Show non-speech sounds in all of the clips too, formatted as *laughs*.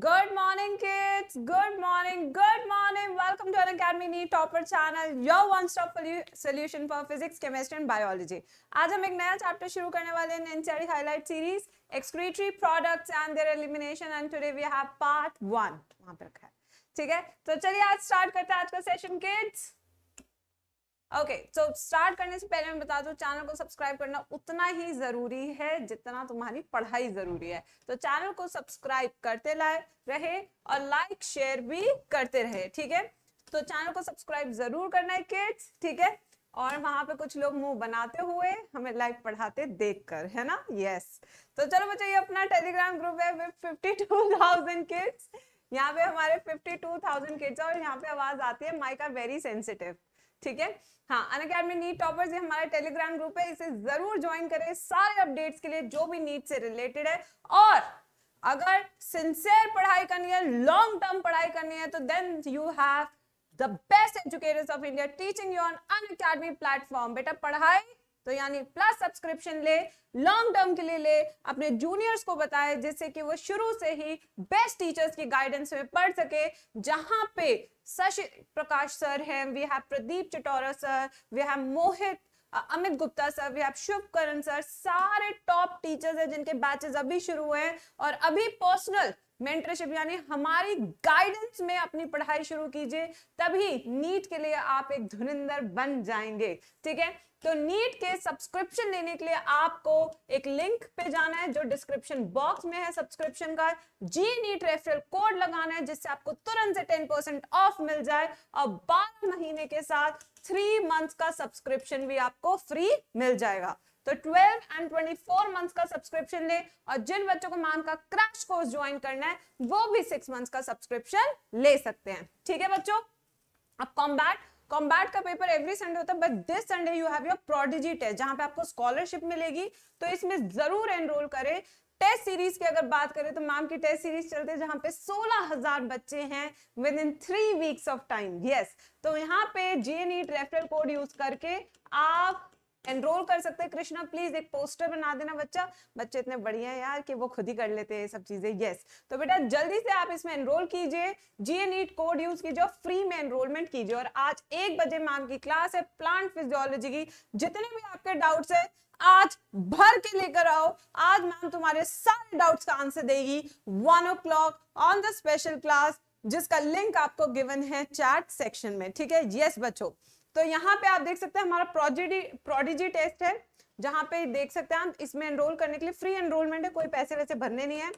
Good morning, kids. Good morning. Good morning. Welcome to our Academy Need Topper channel, your one-stop solution for physics, chemistry and biology. आज हम एक नया chapter शुरू करने वाले हैं नेंचरी highlight series excretory products and their elimination and today we have part 1 वहां पर रखा है ठीक है तो चलिए आज स्टार्ट करते हैं आज का सेशन किड्स ओके तो स्टार्ट करने से पहले मैं बता दूं चैनल को सब्सक्राइब करना उतना ही जरूरी है जितना तुम्हारी पढ़ाई जरूरी है तो चैनल को सब्सक्राइब करते लाए रहे और लाइक शेयर भी करते रहे ठीक है तो चैनल को सब्सक्राइब जरूर करना है किड्स ठीक है और वहां पे कुछ लोग मुंह बनाते हुए हमें लाइव पढ़ाते देखकर है ना यस yes. तो चलो बच्चों ये अपना टेलीग्राम ग्रुप है विद 52000 किड्स यहाँ पे हमारे फिफ्टी 52000 किड्स और यहाँ पे आवाज आती है माइक आर वेरी सेंसिटिव ठीक है हाँ अन अकेडमी नीट टॉपर ये हमारा टेलीग्राम ग्रुप है इसे जरूर ज्वाइन करें सारे अपडेट्स के लिए जो भी नीट से रिलेटेड है और अगर सिंसियर पढ़ाई करनी है लॉन्ग टर्म पढ़ाई करनी है तो then you have the best educators of India teaching you on Unacademy platform बेटा पढ़ाई तो यानी प्लस सब्सक्रिप्शन ले लॉन्ग टर्म के लिए ले अपने जूनियर्स को बताए जिससे कि वो शुरू से ही बेस्ट टीचर्स की गाइडेंस में पढ़ सके जहां पे शशि प्रकाश सर हैं we have Pradeep Chatora sir we have Mohit Amit Gupta sir we have Karan sir सारे टॉप टीचर्स हैं जिनके बैचेस अभी शुरू हुए हैं और अभी पर्सनल मेंटरशिप यानी हमारी गाइडेंस में अपनी पढ़ाई शुरू कीजिए तभी नीट के लिए आप एक धुरंधर बन जाएंगे ठीक है तो नीट के सब्सक्रिप्शन लेने के लिए आपको एक लिंक पे जाना है जो डिस्क्रिप्शन बॉक्स में है सब्सक्रिप्शन का जी नीट रेफरल कोड लगाना है जिससे आपको तुरंत से टेन परसेंट ऑफ मिल जाए और बारह महीने के साथ थ्री मंथ्स का सब्सक्रिप्शन भी आपको फ्री मिल जाएगा तो 12 एंड 24 मंथ्स का सब्सक्रिप्शन ले और जिन बच्चों को मैम का क्रैश कोर्स ज्वाइन करना है वो भी सिक्स मंथ्स का सब्सक्रिप्शन ले सकते हैं ठीक है बच्चों अब कॉम्बैट कॉम्बैट का पेपर एवरी संडे होता है but this Sunday you have your prodigy test जहां पे आपको स्कॉलरशिप मिलेगी तो इसमें जरूर एनरोल करें टेस्ट सीरीज की अगर बात करें तो मैम की टेस्ट सीरीज चलते जहां पे सोलह हजार बच्चे हैं within three weeks of time yes तो यहाँ पे जेएनई रेफरल कोड यूज करके आप एनरोल कर सकते हैं कृष्णा प्लीज एक पोस्टर बना देना बच्चा बच्चे इतने बढ़िया हैं यार कि वो खुद ही कर लेते हैं सब चीजें यस तो बेटा जल्दी से आप इसमें एनरोल कीजिए जीए नीट कोड यूज कीजिए फ्री में एनरोलमेंट कीजिए और आज एक बजे मैम की क्लास है प्लांट फिजियोलॉजी की जितने भी आपके डाउट्स है आज भर के लेकर आओ आज मैम तुम्हारे सारे डाउट्स का आंसर देगी one o'clock on the special class जिसका लिंक आपको गिवन है चैट सेक्शन में ठीक है यस बच्चों तो यहाँ पे आप देख सकते हैं हमारा प्रोजिडी प्रोडिजी टेस्ट है जहाँ पे देख सकते हैं आप इसमें एनरोल करने के लिए फ्री एनरोलमेंट है कोई पैसे वैसे भरने नहीं है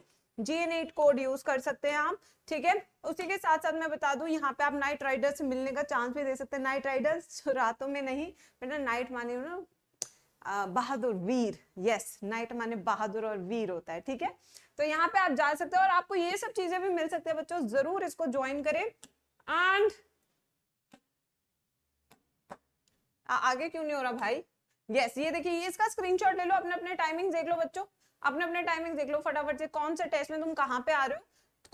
जी कोड यूज कर सकते हैं आप ठीक है उसी के साथ साथ मैं बता दूं यहाँ पे आप नाइट राइडर्स मिलने का चांस भी दे सकते हैं नाइट राइडर्स *laughs* रातों में नहीं बेटा नाइट माने ना बहादुर वीर यस नाइट माने बहादुर और वीर होता है ठीक है तो यहाँ पे आप जा सकते हैं और आपको ये सब चीजें भी मिल सकती है बच्चों जरूर इसको ज्वाइन करें एंड आ, आगे क्यों नहीं हो रहा भाई यस yes, ये देखिए ये इसका स्क्रीनशॉट ले लो अपने अपने टाइमिंग देख लो बच्चों अपने अपने टाइमिंग देख लो फटाफट से कौन से टेस्ट में तुम कहाँ पे आ रहे हो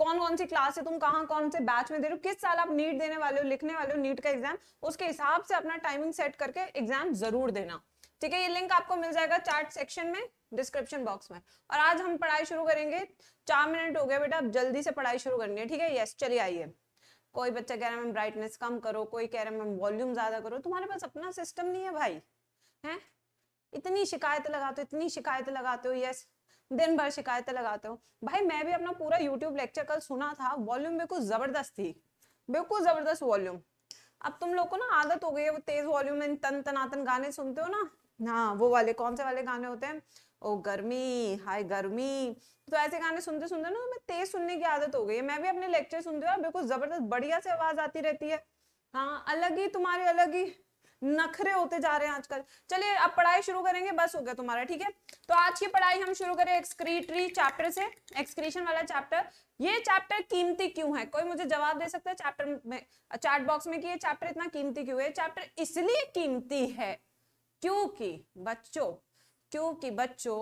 कौन कौन सी क्लास है तुम कहाँ कौन से बैच में दे रहे हो किस साल आप नीट देने वाले हो लिखने वाले हो नीट का एग्जाम उसके हिसाब से अपना टाइमिंग सेट करके एग्जाम जरूर देना ठीक है ये लिंक आपको मिल जाएगा चार्ट सेक्शन में डिस्क्रिप्शन बॉक्स में और आज हम पढ़ाई शुरू करेंगे चार मिनट हो गया बेटा जल्दी से पढ़ाई शुरू करनी है ठीक है यस चलिए आइए कोई बच्चा कह रहा है मैम ब्राइटनेस कम करो कोई कह रहा है मैम वॉल्यूम ज़्यादा करो तो तुम्हारे पास अपना सिस्टम नहीं है भाई हैं इतनी शिकायत लगाते हो इतनी शिकायत लगाते हो यस दिन भर शिकायत लगाते हो भाई मैं भी अपना पूरा यूट्यूब लेक्चर कल सुना था वॉल्यूम बिल्कुल ज़बरदस्त थी बिल्कुल ज़बरदस्त वॉल्यूम अब तुम लोग को ना आदत हो गई है वो तेज़ वॉल्यूम में तन तनातन गाने सुनते हो ना हाँ वो वाले कौन से वाले गाने होते हैं ओ गर्मी हाय गर्मी तो ऐसे गाने सुनते सुनते ना हमें तेज सुनने की आदत हो गई है मैं भी अपने लेक्चर सुनती हूँ बिल्कुल जबरदस्त बढ़िया से आवाज आती रहती है हाँ अलग ही तुम्हारे अलग ही नखरे होते जा रहे हैं आजकल चलिए अब पढ़ाई शुरू करेंगे बस हो गया तुम्हारा ठीक है तो आज की पढ़ाई हम शुरू करें एक्सक्रीटरी चैप्टर से एक्सक्रीशन वाला चैप्टर ये चैप्टर कीमती क्यों है कोई मुझे जवाब दे सकता है चैप्टर में चैट बॉक्स में कि ये चैप्टर इतना कीमती क्यों है चैप्टर इसलिए कीमती है क्योंकि बच्चों क्योंकि बच्चों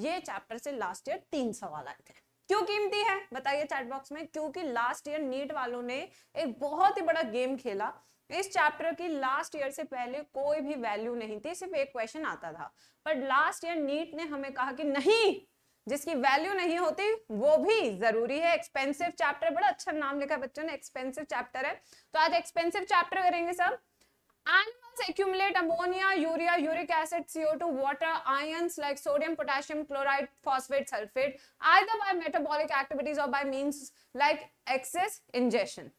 ये चैप्टर से लास्ट ईयर तीन सवाल आए थे क्यों कीमती है बताइए चैट बॉक्स में क्योंकि लास्ट ईयर नीट वालों ने एक बहुत ही बड़ा गेम खेला इस चैप्टर की लास्ट ईयर से पहले कोई भी वैल्यू नहीं थी सिर्फ एक क्वेश्चन आता था पर लास्ट ईयर नीट ने हमें कहा कि नहीं जिसकी वैल्यू नहीं होती वो भी जरूरी है एक्सपेंसिव चैप्टर बड़ा अच्छा नाम लिखा है बच्चों ने एक्सपेंसिव चैप्टर है तो आज एक्सपेंसिव चैप्टर करेंगे सब Animals accumulate ammonia, urea, uric acid, CO2, water, ions like sodium, potassium, chloride, phosphate, sulfate, either by metabolic activities or by means like excess ingestion.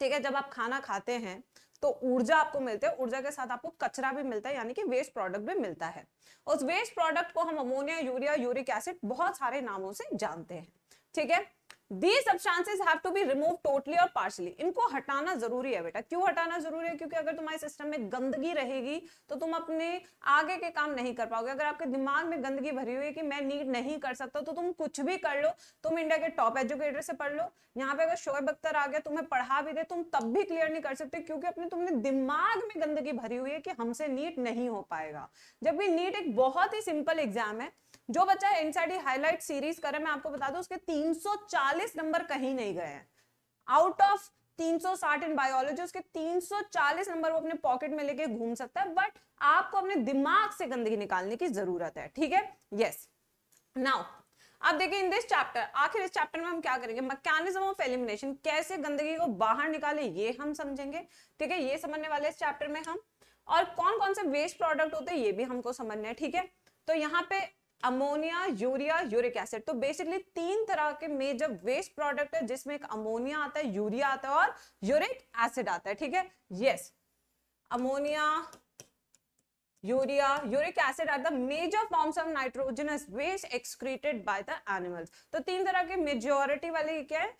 ठीक है जब आप खाना खाते हैं तो ऊर्जा आपको मिलती है ऊर्जा के साथ आपको कचरा भी मिलता है यानी कि वेस्ट प्रोडक्ट भी मिलता है उस वेस्ट प्रोडक्ट को हम अमोनिया यूरिया यूरिक एसिड बहुत सारे नामों से जानते हैं ठीक है These substances have to be removed totally or partially. इनको हटाना जरूरी है बेटा क्यों हटाना जरूरी है क्योंकि अगर तुम्हारे सिस्टम में गंदगी रहेगी तो तुम अपने आगे के काम नहीं कर पाओगे अगर आपके दिमाग में गंदगी भरी हुई है कि मैं नीट नहीं कर सकता तो तुम कुछ भी कर लो तुम इंडिया के टॉप एजुकेटर से पढ़ लो यहाँ पे अगर शोएब अख्तर आ गया तुम्हें पढ़ा भी दे तुम तब भी क्लियर नहीं कर सकते क्योंकि अपने तुमने दिमाग में गंदगी भरी हुई है कि हमसे नीट नहीं हो पाएगा जबकि नीट एक बहुत ही सिंपल एग्जाम है जो बच्चा एनसीआर हाईलाइट सीरीज करे मैं आपको बता दू उसके 340 नंबर कहीं नहीं गए आउट ऑफ 360 इन बायोलॉजी उसके 340 नंबर वो अपने पॉकेट में लेके घूम सकता है बट आपको अपने दिमाग से गंदगी निकालने की जरूरत है ठीक है यस नाउ अब देखिए इन दिस चैप्टर आखिर इस चैप्टर में हम क्या करेंगे मैकेनिज्म ऑफ एलिमिनेशन कैसे गंदगी को बाहर निकाले ये हम समझेंगे ठीक है ये समझने वाले इस चैप्टर में हम और कौन कौन से वेस्ट प्रोडक्ट होते हैं ये भी हमको समझना है ठीक है तो यहाँ पे अमोनिया यूरिया यूरिक एसिड तो बेसिकली तीन तरह के मेजर वेस्ट प्रोडक्ट है जिसमें एक अमोनिया आता है यूरिया आता है और यूरिक एसिड आता है ठीक है yes ammonia urea uric acid are the major forms of nitrogenous waste excreted by the animals तो तीन तरह के मेजोरिटी वाले क्या है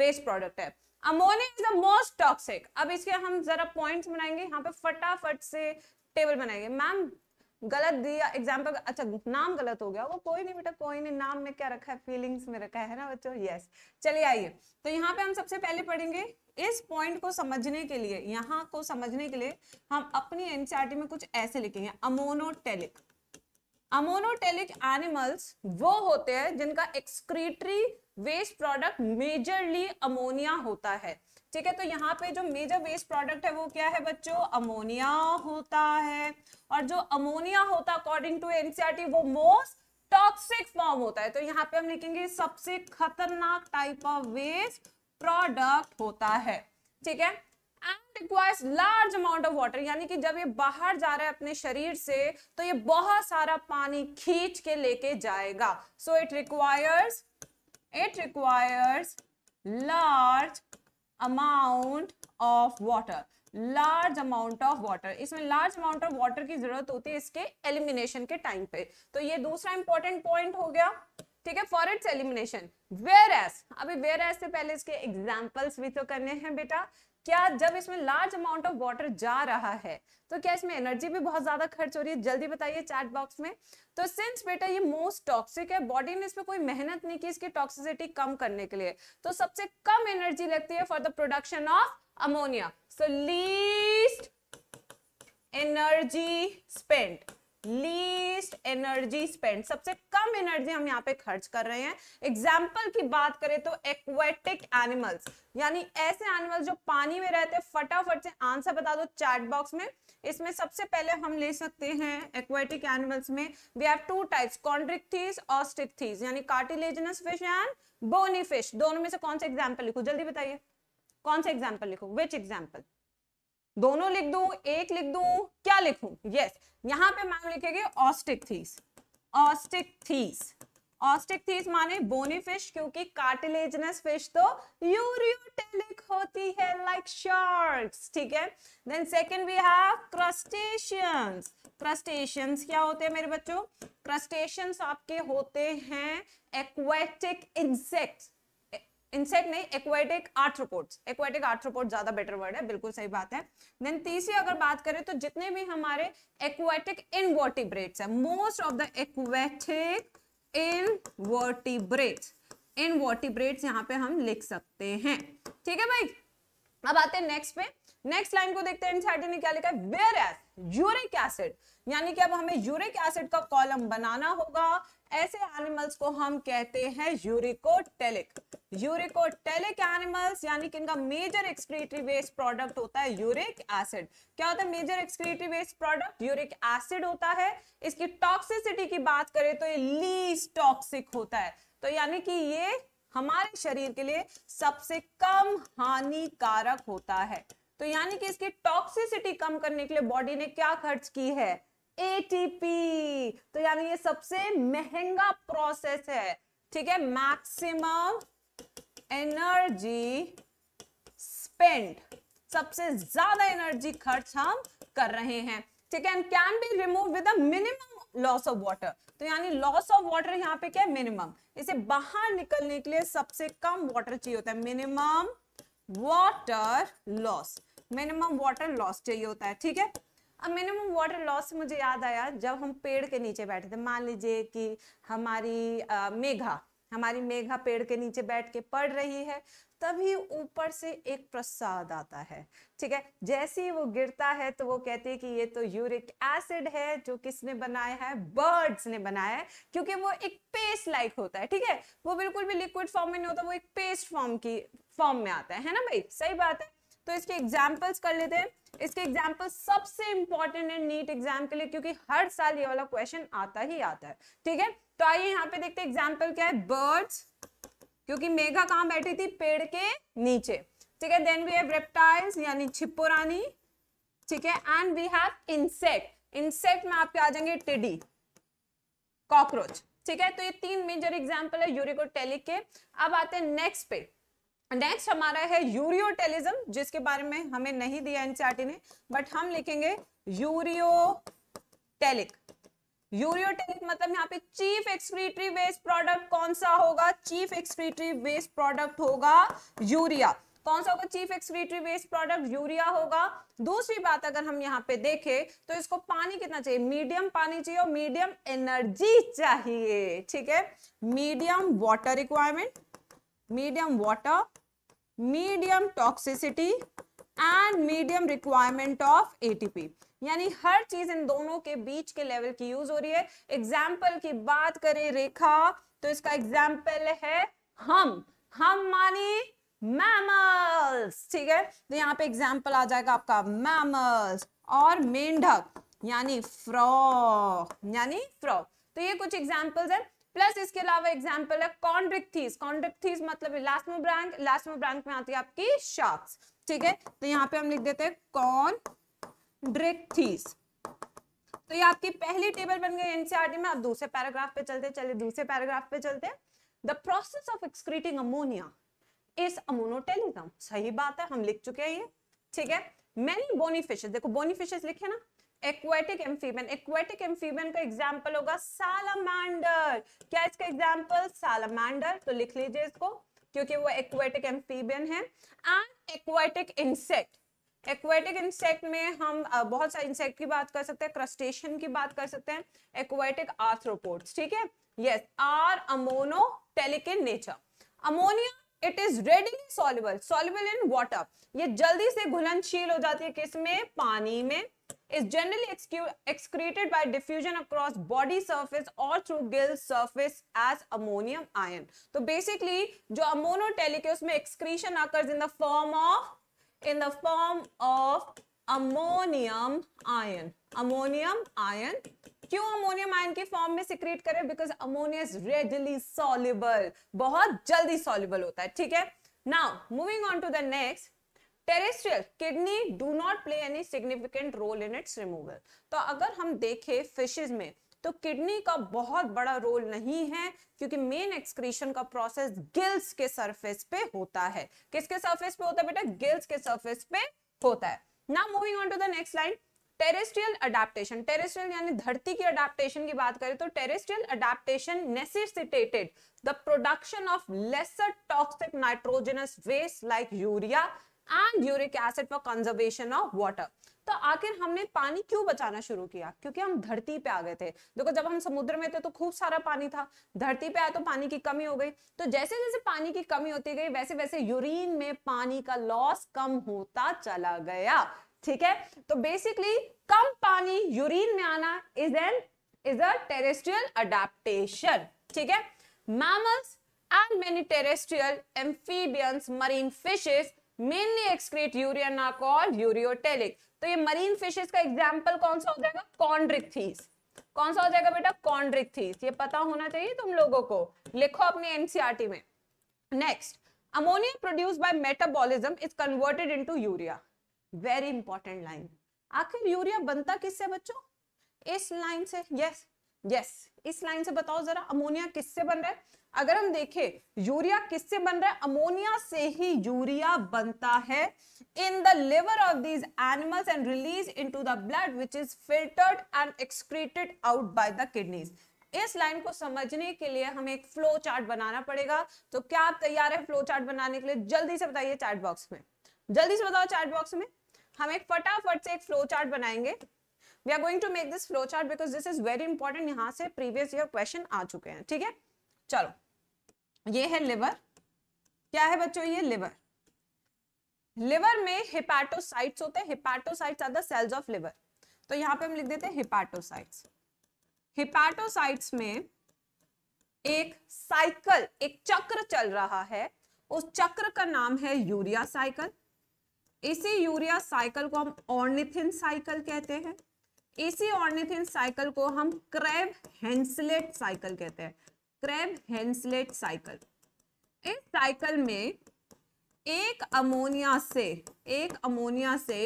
वेस्ट प्रोडक्ट है ammonia is the most toxic अब इसके हम जरा पॉइंट्स बनाएंगे यहाँ पे फटाफट से टेबल बनाएंगे मैम गलत दिया एग्जाम्पल अच्छा नाम गलत हो गया वो कोई नहीं बेटा कोई नहीं नाम में क्या रखा है फीलिंग्स में रखा है ना बच्चों यस चलिए आइए तो यहाँ पे हम सबसे पहले पढ़ेंगे इस पॉइंट को समझने के लिए यहाँ को समझने के लिए हम अपनी एनसीआरटी में कुछ ऐसे लिखेंगे अमोनोटेलिक अमोनोटेलिक एनिमल्स वो होते हैं जिनका excretory waste product majorly ammonia होता है ठीक है तो यहाँ पे जो मेजर वेस्ट प्रोडक्ट है वो क्या है बच्चों अमोनिया होता है और जो अमोनिया होता अकॉर्डिंग टू एनसीआरटी वो मोस्ट टॉक्सिक फॉर्म होता है तो यहाँ पे हम लिखेंगे सबसे खतरनाक टाइप ऑफ वेस्ट प्रोडक्ट होता है ठीक है and requires large amount of water यानी कि जब ये बाहर जा रहा है अपने शरीर से तो ये बहुत सारा पानी खींच के लेके जाएगा so it requires it requires large amount of water large amount of water इसमें लार्ज अमाउंट ऑफ वाटर की जरूरत होती है इसके एलिमिनेशन के टाइम पे तो ये दूसरा इंपॉर्टेंट पॉइंट हो गया ठीक है for its elimination whereas अभी वेर एस से पहले इसके एग्जाम्पल्स भी तो करने हैं बेटा क्या जब इसमें लार्ज अमाउंट ऑफ वाटर जा रहा है तो क्या इसमें एनर्जी भी बहुत ज्यादा खर्च हो रही है जल्दी बताइए चैट बॉक्स में तो सिंस बेटा ये मोस्ट टॉक्सिक है बॉडी ने इसमें कोई मेहनत नहीं की इसकी टॉक्सिसिटी कम करने के लिए तो सबसे कम एनर्जी लगती है for the production of ammonia so least energy spend least energy spend सबसे कम एनर्जी हम यहाँ पे खर्च कर रहे हैं एग्जाम्पल की बात करें तो एक्वेटिक एनिमल्स यानी ऐसे एनिमल्स जो पानी में रहते हैं फटाफट से आंसर बता दो चैट बॉक्स में इसमें सबसे पहले हम ले सकते हैं एक्वेटिक एनिमल्स में we have two types chondrichthyes और स्टिकथीज यानी cartilaginous fish and bony fish दोनों में से कौन सा एग्जाम्पल लिखो जल्दी बताइए कौन सा एग्जाम्पल लिखो विच एग्जाम्पल दोनों लिख दू एक लिख दू क्या लिखू यस यहां पे मैम लिखेगी osteichthyes osteichthyes osteichthyes माने बोनी फिश क्योंकि कार्टिलेजनस फिश तो यूरियोटेलिक होती है लाइक शार्क्स ठीक है then second we have crustaceans crustaceans क्या होते हैं मेरे बच्चों क्रस्टेशियंस आपके होते हैं एक्वेटिक इंसेक्ट्स इंसेक्ट नहीं एक्वेटिक आर्थ्रोपोड्स एक्वेटिक आर्थ्रोपोड ज्यादा बेटर वर्ड है बिल्कुल सही बात है देन तीसरी अगर बात करें तो जितने भी हमारे एक्वेटिक इनवर्टिब्रेट्स है most of the aquatic invertebrates invertebrates यहाँ पे हम लिख सकते हैं ठीक है भाई अब आते हैं नेक्स्ट पे नेक्स्ट लाइन को देखते हैं एनसीआरटी ने क्या लिखा है वेयर एज यूरिक एसिड यानी कि अब हमें यूरिक एसिड का कॉलम बनाना होगा ऐसे एनिमल्स को हम कहते हैं यूरिकोटेलिक यूरिकोटेलिक एनिमल्स यानी कि इनका मेजर एक्सक्रीटरी वेस्ट प्रोडक्ट होता है यूरिक एसिड क्या होता है major excretory waste product uric acid होता है इसकी टॉक्सिसिटी की बात करें तो ये लीस टॉक्सिक होता है तो यानी कि ये हमारे शरीर के लिए सबसे कम हानिकारक होता है तो यानी कि इसकी टॉक्सिसिटी कम करने के लिए बॉडी ने क्या खर्च की है एटीपी तो यानी ये सबसे महंगा प्रोसेस है ठीक है मैक्सिमम एनर्जी स्पेंड सबसे ज्यादा एनर्जी खर्च हम कर रहे हैं ठीक है and can be remove with a minimum loss of water तो यानी लॉस ऑफ वाटर यहाँ पे क्या है मिनिमम इसे बाहर निकलने के लिए सबसे कम वाटर चाहिए होता है minimum water loss minimum water loss चाहिए होता है ठीक है अब मिनिमम वाटर लॉस से मुझे याद आया जब हम पेड़ के नीचे बैठे थे मान लीजिए कि हमारी आ, मेघा हमारी मेघा पेड़ के नीचे बैठ के पढ़ रही है तभी ऊपर से एक प्रसाद आता है ठीक है जैसे ही वो गिरता है तो वो कहती है कि ये तो यूरिक एसिड है जो किसने बनाया है बर्ड्स ने बनाया है क्योंकि वो एक पेस्ट लाइक होता है ठीक है वो बिल्कुल भी लिक्विड फॉर्म में नहीं होता वो एक पेस्ट फॉर्म की फॉर्म में आता है, है ना भाई सही बात है तो इसके एग्जाम्पल्स कर लेते हैं इसके एग्जाम्पल सबसे इंपॉर्टेंट है नीट एग्जाम के लिए क्योंकि हर साल ये वाला क्वेश्चन आता ही आता है ठीक है तो आइए यहाँ पे देखते एग्जाम्पल क्या है बर्ड्स क्योंकि मेघा कहाँ बैठी थी पेड़ के नीचे ठीक है देन वी हैव रेप्टाइल्स यानी छिपोरानी ठीक है and we have insect insect में आपके आ जाएंगे टिडी कॉकरोच ठीक है तो ये तीन मेजर एग्जाम्पल है यूरिकोटेलिक के अब आते हैं नेक्स्ट पे नेक्स्ट हमारा है यूरियोटेलिज्म जिसके बारे में हमें नहीं दिया एनसीआरटी e ने बट हम लिखेंगे यूरियोटेलिक यूरियोटेलिक मतलब यहाँ पे चीफ एक्सक्रीटरी वेस्ट प्रोडक्ट कौन सा होगा चीफ एक्सक्रीटरी वेस्ट प्रोडक्ट होगा यूरिया कौन सा होगा chief excretory waste product urea होगा दूसरी बात अगर हम यहाँ पे देखें तो इसको पानी कितना चाहिए मीडियम पानी चाहिए और मीडियम एनर्जी चाहिए ठीक है medium water requirement medium water medium toxicity and medium requirement of ATP यानी हर चीज इन दोनों के बीच के लेवल की यूज हो रही है एग्जाम्पल की बात करें रेखा तो इसका एग्जाम्पल है हम हम मानी मैमल्स ठीक है तो यहाँ पे एग्जाम्पल आ जाएगा आपका मैमल्स और मेंढक यानी फ्रॉग यानी फ्रॉग तो ये कुछ एग्जाम्पल्स हैं प्लस इसके अलावा एग्जाम्पल है कॉन्ड्रिक्थीज कॉन्ड्रिक्थीज मतलब इलास्मो इलास्मो इलास्मोब्रैंक में आती है आपकी शार्क्स ठीक है तो यहाँ पे हम लिख देते हैं कॉन्ड्रिक्थीज तो ये आपकी पहली टेबल बन गई एनसीआरटी e में आप दूसरे पैराग्राफ पे चलते चलिए दूसरे पैराग्राफ पे चलते हैं the process of excreting ammonia is ammonotelism सही बात है हम लिख चुके हैं ये ठीक है मेनी बोनी फिशेस देखो बोनी फिशेस लिखे ना एक्वेटिक एम्फीबियन एक्वेटिक एम्फीबियन का एग्जाम्पल होगा सालमांडर क्या इसका एग्जाम्पल सालमांडर तो लिख लीजिए इसको क्योंकि वो एक्वेटिक एम्फीबियन है and aquatic insect aquatic insect में हम बहुत सारे इंसेक्ट की बात कर सकते हैं क्रस्टेशियन की बात कर सकते हैं एक्वेटिक आर्थ्रोपोड्स ठीक है yes are ammonotelic in nature ammonia it is readily soluble soluble in water ये जल्दी से घुलनशील हो जाती है किसमें पानी में is generally excreted by diffusion across body surface or through gill surface as ammonium ion. so basically jo ammonotelic hai usme excretion occurs in the form of in the form of ammonium ion. Ammonium ion क्यों ammonium ion के form में secrete करें because ammonia is readily soluble बहुत जल्दी soluble होता है ठीक है now moving on to the next terrestrial kidney do not play any significant role in its removal तो अगर हम देखें फिशेज में तो किडनी का बहुत बड़ा रोल नहीं है क्योंकि मेन एक्सक्रीशन का प्रोसेस गिल्स के सरफेस पे होता है किसके सरफेस पे होता है बेटा गिल्स के सरफेस पे होता है now moving on to the next line terrestrial adaptation terrestrial यानी धरती की अडेप्टेशन की बात करें तो terrestrial adaptation necessitated the production of lesser toxic nitrogenous waste like urea and uric acid for conservation of water तो आखिर हमने पानी क्यों बचाना शुरू किया क्योंकि हम धरती पे आ गए थे देखो जब हम समुद्र में थे तो खूब सारा पानी था धरती पे आया तो पानी की कमी हो गई तो जैसे जैसे पानी की कमी होती गई वैसे वैसे यूरिन में पानी का लॉस कम होता चला गया ठीक है तो बेसिकली कम पानी यूरिन में आना is an is a terrestrial adaptation ठीक है mammals and many terrestrial amphibians marine fishes mainly excrete urea ना कॉल्ड यूरियोटेलिक तो ये मरीन फिशेस का एग्जाम्पल कौन सा हो जाएगा कॉन्ड्रिक्थीस कौन सा हो जाएगा बेटा कॉन्ड्रिक्थीस ये पता होना चाहिए तुम लोगों को लिखो अपने एनसीआरटी e में next ammonia produce by metabolism is converted into urea very important line आखिर यूरिया बनता किससे बच्चों इस लाइन से यस yes, यस yes. इस लाइन से बताओ जरा अमोनिया किससे बन रहा है अगर हम देखें यूरिया किससे बन रहा है अमोनिया से ही यूरिया बनता है in the liver of these animals and release into the blood which is filtered and excreted out by the kidneys इस लाइन को समझने के लिए हमें एक फ्लो चार्ट बनाना पड़ेगा तो क्या आप तैयार है फ्लो चार्ट बनाने के लिए जल्दी से बताइए चार्ट बॉक्स में जल्दी से बताओ चार्ट बॉक्स में हम एक फटाफट से एक फ्लो चार्ट बनाएंगे we are going to make this flow chart because this is very important यहाँ से प्रीवियस ईयर क्वेश्चन आ चुके हैं ठीक है चलो ये है लिवर क्या है बच्चों ये लिवर लिवर में हिपैटोसाइट्स होते हैं hepatocytes are the cells of liver तो यहां पे हम लिख देते हैं हिपैटोसाइट्स हिपैटोसाइट्स में एक साइकिल एक चक्र चल रहा है उस चक्र का नाम है यूरिया साइकिल इसी यूरिया साइकिल को हम ऑर्निथिन साइकिल कहते हैं इसी ऑर्निथिन साइकिल को हम क्रेब हेंसलेट साइकिल कहते हैं क्रेब हेंसलेट साइकिल इस साइकिल में एक अमोनिया से एक अमोनिया से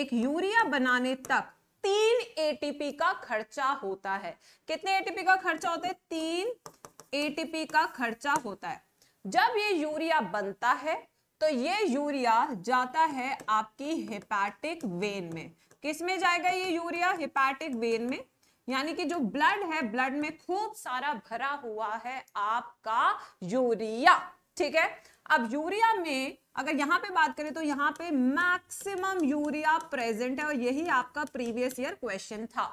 एक यूरिया बनाने तक तीन एटीपी का खर्चा होता है कितने एटीपी का खर्चा होता है तीन एटीपी का खर्चा होता है जब ये यूरिया बनता है तो ये यूरिया जाता है आपकी हिपैटिक वेन में किस में जाएगा ये यूरिया हिपैटिक वेन में यानी कि जो ब्लड है ब्लड में खूब सारा भरा हुआ है आपका यूरिया ठीक है अब यूरिया में अगर यहां पे बात करें तो यहां पे मैक्सिमम यूरिया प्रेजेंट है और यही आपका प्रीवियस ईयर क्वेश्चन था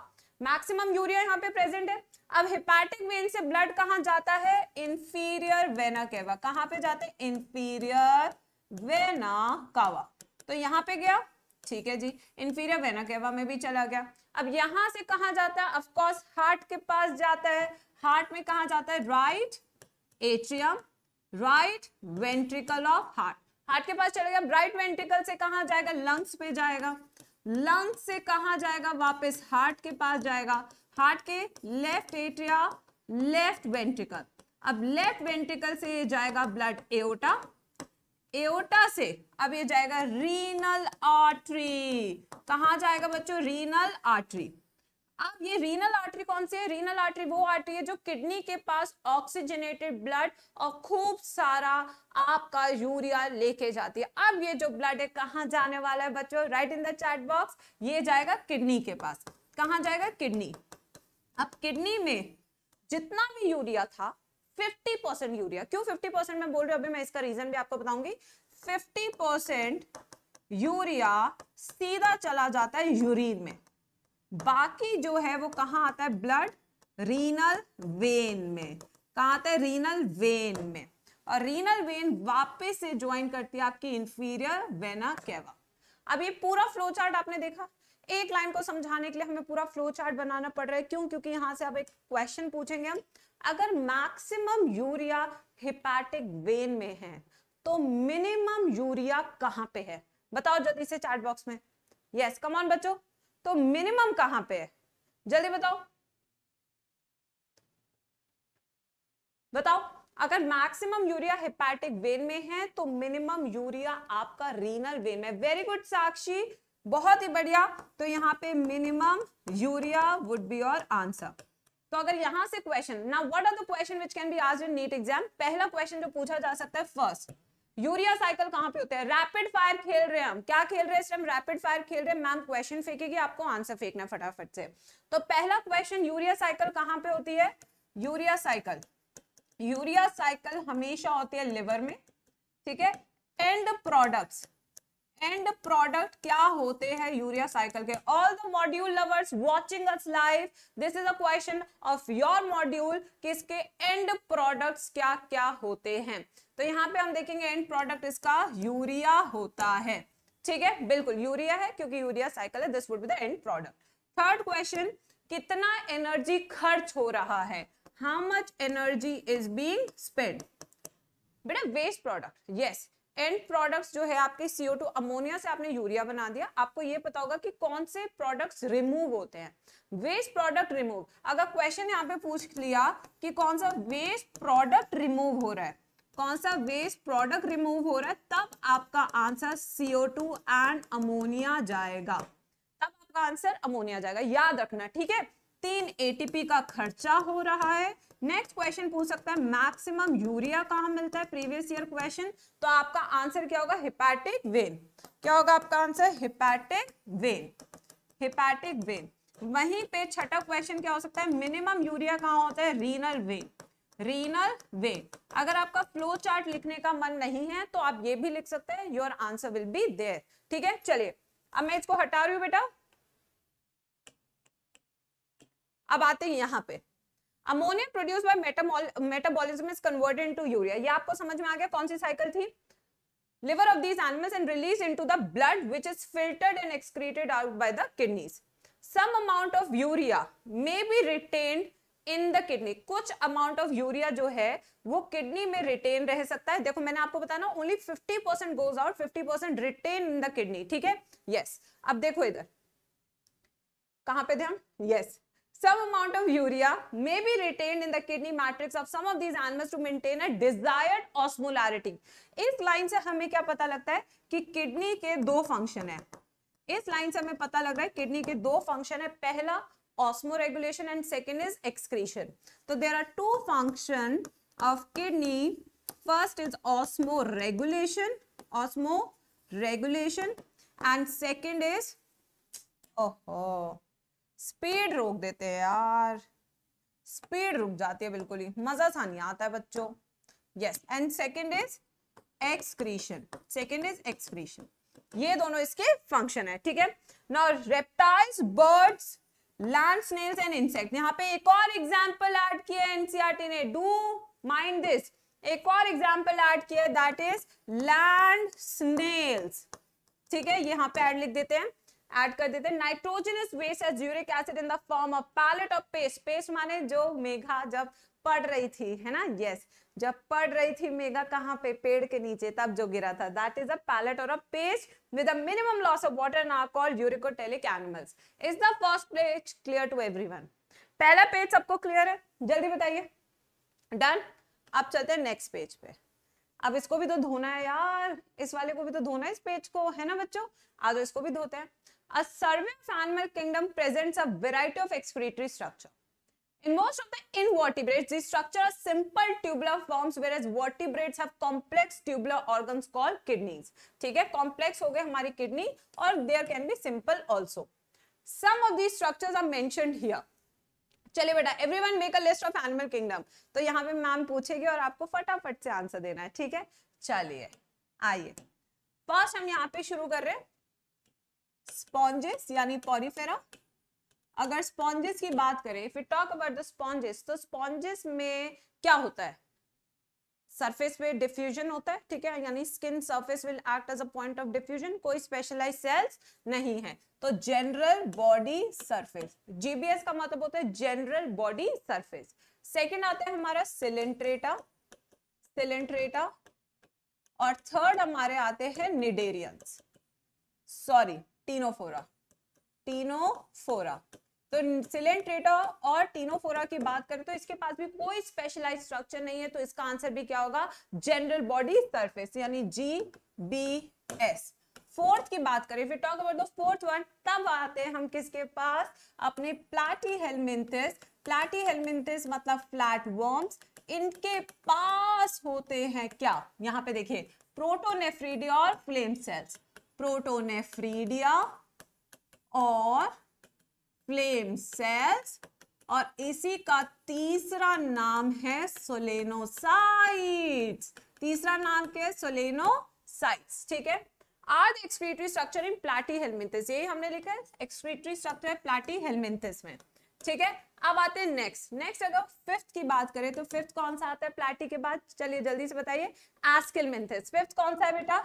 मैक्सिमम यूरिया यहां पे प्रेजेंट है अब हिपैटिक वेन से ब्लड कहां जाता है इंफीरियर वेना केवा कहां पे जाते हैं इंफीरियर वेना कावा तो यहां पे गया ठीक है जी इन्फीरियर वेना कैवा में भी चला गया अब यहां से कहा जाता है ऑफकोर्स हार्ट के पास जाता है हार्ट में कहा जाता है right atrium right ventricle of heart heart के पास चलेगा ब्राइट वेंट्रिकल से कहा जाएगा लंग्स पे जाएगा लंग्स से कहा जाएगा वापस हार्ट के पास जाएगा हार्ट के लेफ्ट एट्रिया लेफ्ट वेंट्रिकल अब लेफ्ट वेंट्रिकल से ये जाएगा ब्लड एओटा एओटा से अब ये जाएगा रीनल आर्टरी कहा जाएगा बच्चों रीनल आर्टरी अब ये रीनल आर्टरी कौन सी है रीनल आर्टरी वो आर्टरी है जो किडनी के पास ऑक्सीजनेटेड ब्लड और खूब सारा आपका यूरिया लेके जाती है अब ये जो ब्लड है कहाँ जाने वाला है बच्चों right in the chat box ये जाएगा किडनी के पास कहा जाएगा किडनी अब किडनी में जितना भी यूरिया था फिफ्टी परसेंट यूरिया क्यों फिफ्टी परसेंट मैं बोल रही हूँ अभी मैं इसका रीजन भी आपको बताऊंगी फिफ्टी परसेंट यूरिया सीधा चला जाता है यूरिन में बाकी जो है वो कहा आता है ब्लड रीनल वेन में कहा आता है रीनल वेन में और रीनल वेन वापस से ज्वाइन करती है आपकी इंफीरियर वेना कैवा अब ये पूरा फ्लो चार्ट आपने देखा एक लाइन को समझाने के लिए हमें पूरा फ्लो चार्ट बनाना पड़ रहा है क्यों क्योंकि यहां से अब एक क्वेश्चन पूछेंगे हम अगर मैक्सिमम यूरिया हिपैटिक वेन में है तो मिनिमम यूरिया कहां पे है बताओ जल्दी से चैट बॉक्स में यस कम ऑन बच्चों तो मिनिमम कहां पे है जल्दी बताओ बताओ अगर मैक्सिमम यूरिया हिपैटिक वेन में है तो मिनिमम यूरिया आपका रीनल वेन में वेरी गुड साक्षी बहुत ही बढ़िया तो यहां पे minimum urea would be your answer तो अगर यहां से क्वेश्चन ना what are the question which can be आज इन नीट एग्जाम पहला क्वेश्चन जो पूछा जा सकता है फर्स्ट यूरिया साइकिल कहां पे होते हैं रैपिड फायर खेल रहे हैं हम क्या खेल रहे हैं इस टाइम रैपिड फायर खेल रहे हैं मैम क्वेश्चन फेंकेगी आपको आंसर फेंकना फटाफट से तो पहला क्वेश्चन यूरिया साइकिल कहां पे होती है यूरिया साइकिल यूरिया साइकिल हमेशा होती है लिवर में ठीक है एंड प्रोडक्ट्स एंड प्रोडक्ट क्या होते हैं यूरिया साइकिल के all the module lovers watching us live this is a question of your module किसके एंड प्रोडक्ट्स क्या क्या होते हैं तो यहाँ पे हम देखेंगे एंड प्रोडक्ट इसका यूरिया होता है ठीक है बिल्कुल यूरिया है क्योंकि यूरिया साइकिल है this would be the end product third question कितना एनर्जी खर्च हो रहा है how much energy is being spend बेटा waste product yes end products जो है आपके सीओ टू अमोनिया से आपने यूरिया बना दिया आपको ये पता होगा कि कौन से प्रोडक्ट्स रिमूव होते हैं वेस्ट प्रोडक्ट रिमूव अगर क्वेश्चन यहाँ पे पूछ लिया कि कौन सा वेस्ट प्रोडक्ट रिमूव हो रहा है कौन सा वेस्ट प्रोडक्ट रिमूव हो रहा है तब आपका answer CO two and ammonia जाएगा तब आपका आंसर अमोनिया जाएगा याद रखना ठीक है तीन एटीपी का खर्चा हो रहा है नेक्स्ट क्वेश्चन पूछ सकता है मैक्सिमम यूरिया कहाँ मिलता है प्रीवियस ईयर क्वेश्चन तो आपका आंसर क्या होगा हिपैटिक वेन क्या होगा आपका answer hepatic vein hepatic vein वहीं पे छठा क्वेश्चन क्या हो सकता है मिनिमम यूरिया कहाँ होता है रीनल वेन रीनल वेन अगर आपका फ्लो चार्ट लिखने का मन नहीं है तो आप ये भी लिख सकते हैं your answer will be there ठीक है चलिए अब मैं इसको हटा रही हूं बेटा अब आते हैं यहां पे ammonia produce by metabolism is converted into urea ये आपको समझ में आ गया कौन सी साइकिल थी liver of these animals and release into the blood which is filtered and excreted out by the kidneys some amount of urea may be retained in the kidney कुछ अमाउंट ऑफ यूरिया जो है वो kidney में retain रह सकता है देखो मैंने आपको बताया ना only 50 percent goes out 50 retain in the kidney ठीक है यस yes. अब देखो इधर कहां पे ध्यान yes yes. some amount of urea may be retained in the kidney matrix of some of these animals to maintain a desired osmolarity इस line से हमें क्या पता लगता है कि किडनी के दो फंक्शन है इस लाइन से हमें पता लग रहा है किडनी के दो फंक्शन है पहला osmoregulation and second is excretion so there are two function of kidney first is osmoregulation osmoregulation and second is oh, oh speed रोक देते हैं यार स्पीड रुक जाती है बिल्कुल ही मजा सा नहीं आता है बच्चों yes and second is excretion second is excretion ये दोनों इसके फंक्शन है ठीक है now reptiles birds land snails and insect यहाँ पे एक और एग्जाम्पल ऐड किया है एनसीआरटी e ने डू माइंड दिस एक और एग्जाम्पल ऐड किया दैट इज लैंड स्नेल्स ठीक है यहाँ पे एड लिख देते हैं ऐड कर देते हैं nitrogenous waste as uric acid in the form of pellet of paste paste माने जो मेघा जब पड़ रही थी है ना यस yes. जब पड़ रही थी मेगा कहाँ पे पेड़ के नीचे तब जो गिरा था दैट इज अ पैलेट और a paste with a minimum loss of water and are called uricotelic animals is the first page clear to everyone पहला पेज सबको क्लियर है जल्दी बताइए डन अब चलते हैं नेक्स्ट पेज पे अब इसको भी तो धोना है यार इस वाले को भी तो धोना है इस पेज को है ना बच्चों आज इसको भी धोते हैं A survey of animal kingdom presents a variety of excretory structure. In most of the invertebrates, these structure are simple tubular forms, whereas vertebrates have complex tubular organs called kidneys. theek hai complex ho gaye hamari kidney or there can be simple also. Some of these structures are mentioned here. चलिए बेटा everyone make a list of animal kingdom तो यहाँ पे ma'am पूछेगी और आपको फटाफट से answer देना है ठीक है चलिए आइए फर्स्ट हम यहाँ पे शुरू कर रहे हैं स्पॉन्जेस यानी पॉरीफेरा अगर स्पॉन्जेस की बात करें if you talk about the sponges तो स्पॉन्जेस में क्या होता है सरफेस पे डिफ्यूजन होता है ठीक है यानी skin surface will act as a point of diffusion कोई स्पेशलाइज सेल्स नहीं है तो जनरल बॉडी सरफेस जीबीएस का मतलब होता है जनरल बॉडी सरफेस सेकेंड आता है हमारा सिलेंट्रेटा सिलेंट्रेटा और थर्ड हमारे आते हैं निडेरियंस सॉरी टीनोफोरा टीनोफोरा तो सिलेंट्रेटा और टीनोफोरा की बात करें तो इसके पास भी कोई स्पेशलाइज स्ट्रक्चर नहीं है तो इसका आंसर भी क्या होगा जनरल बॉडी सरफेस यानी जी बी एस फोर्थ की बात करें फिर talk about the fourth one तब आते हैं हम किसके पास अपने प्लाटी हेलमिंथिस प्लाटी हेलमिंथिस मतलब फ्लैट वर्म्स इनके पास होते हैं क्या यहाँ पे देखिए प्रोटोनेफ्रिडी और फ्लेम सेल्स प्रोटोनेफ्रीडिया और फ्लेम सेल्स और इसी का तीसरा नाम है सोलेनोसाइट तीसरा नाम क्या है सोलेनोसाइट्स ठीक है आज excretory structure in platyhelminthes यही हमने लिखा है एक्सक्रीटरी स्ट्रक्चर है प्लाटी हेलमिंथस में ठीक है अब आते हैं नेक्स्ट नेक्स्ट अगर फिफ्थ की बात करें तो फिफ्थ कौन सा आता है प्लाटी के बाद चलिए जल्दी से बताइए एस्किलमेंथिस फिफ्थ कौन सा है बेटा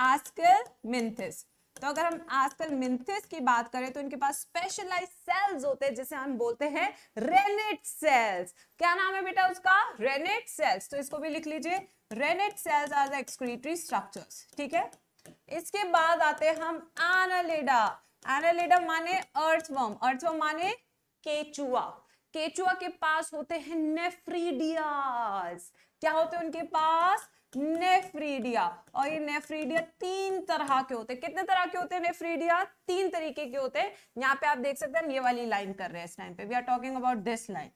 आस्कल मिंथिस तो अगर हम आजकल मिंथिस की बात करें तो इनके पास स्पेशलाइज सेल्स होते हैं जिसे हम बोलते हैं रेनेट सेल्स क्या नाम है बेटा उसका रेनेट सेल्स तो इसको भी लिख लीजिए renette cells are the excretory structures ठीक है इसके बाद आते हैं हम एनालिडा एनालिडा माने अर्थवर्म अर्थवर्म माने केचुआ केचुआ के पास होते हैं नेफ्रीडियाज क्या होते हैं उनके पास नेफ्रीडिया और ये नेफ्रीडिया तीन तरह के होते हैं कितने तरह के होते हैं नेफ्रीडिया तीन तरीके के होते हैं यहाँ पे आप देख सकते हैं हम ये वाली लाइन कर रहे हैं इस टाइम पे we are talking about this line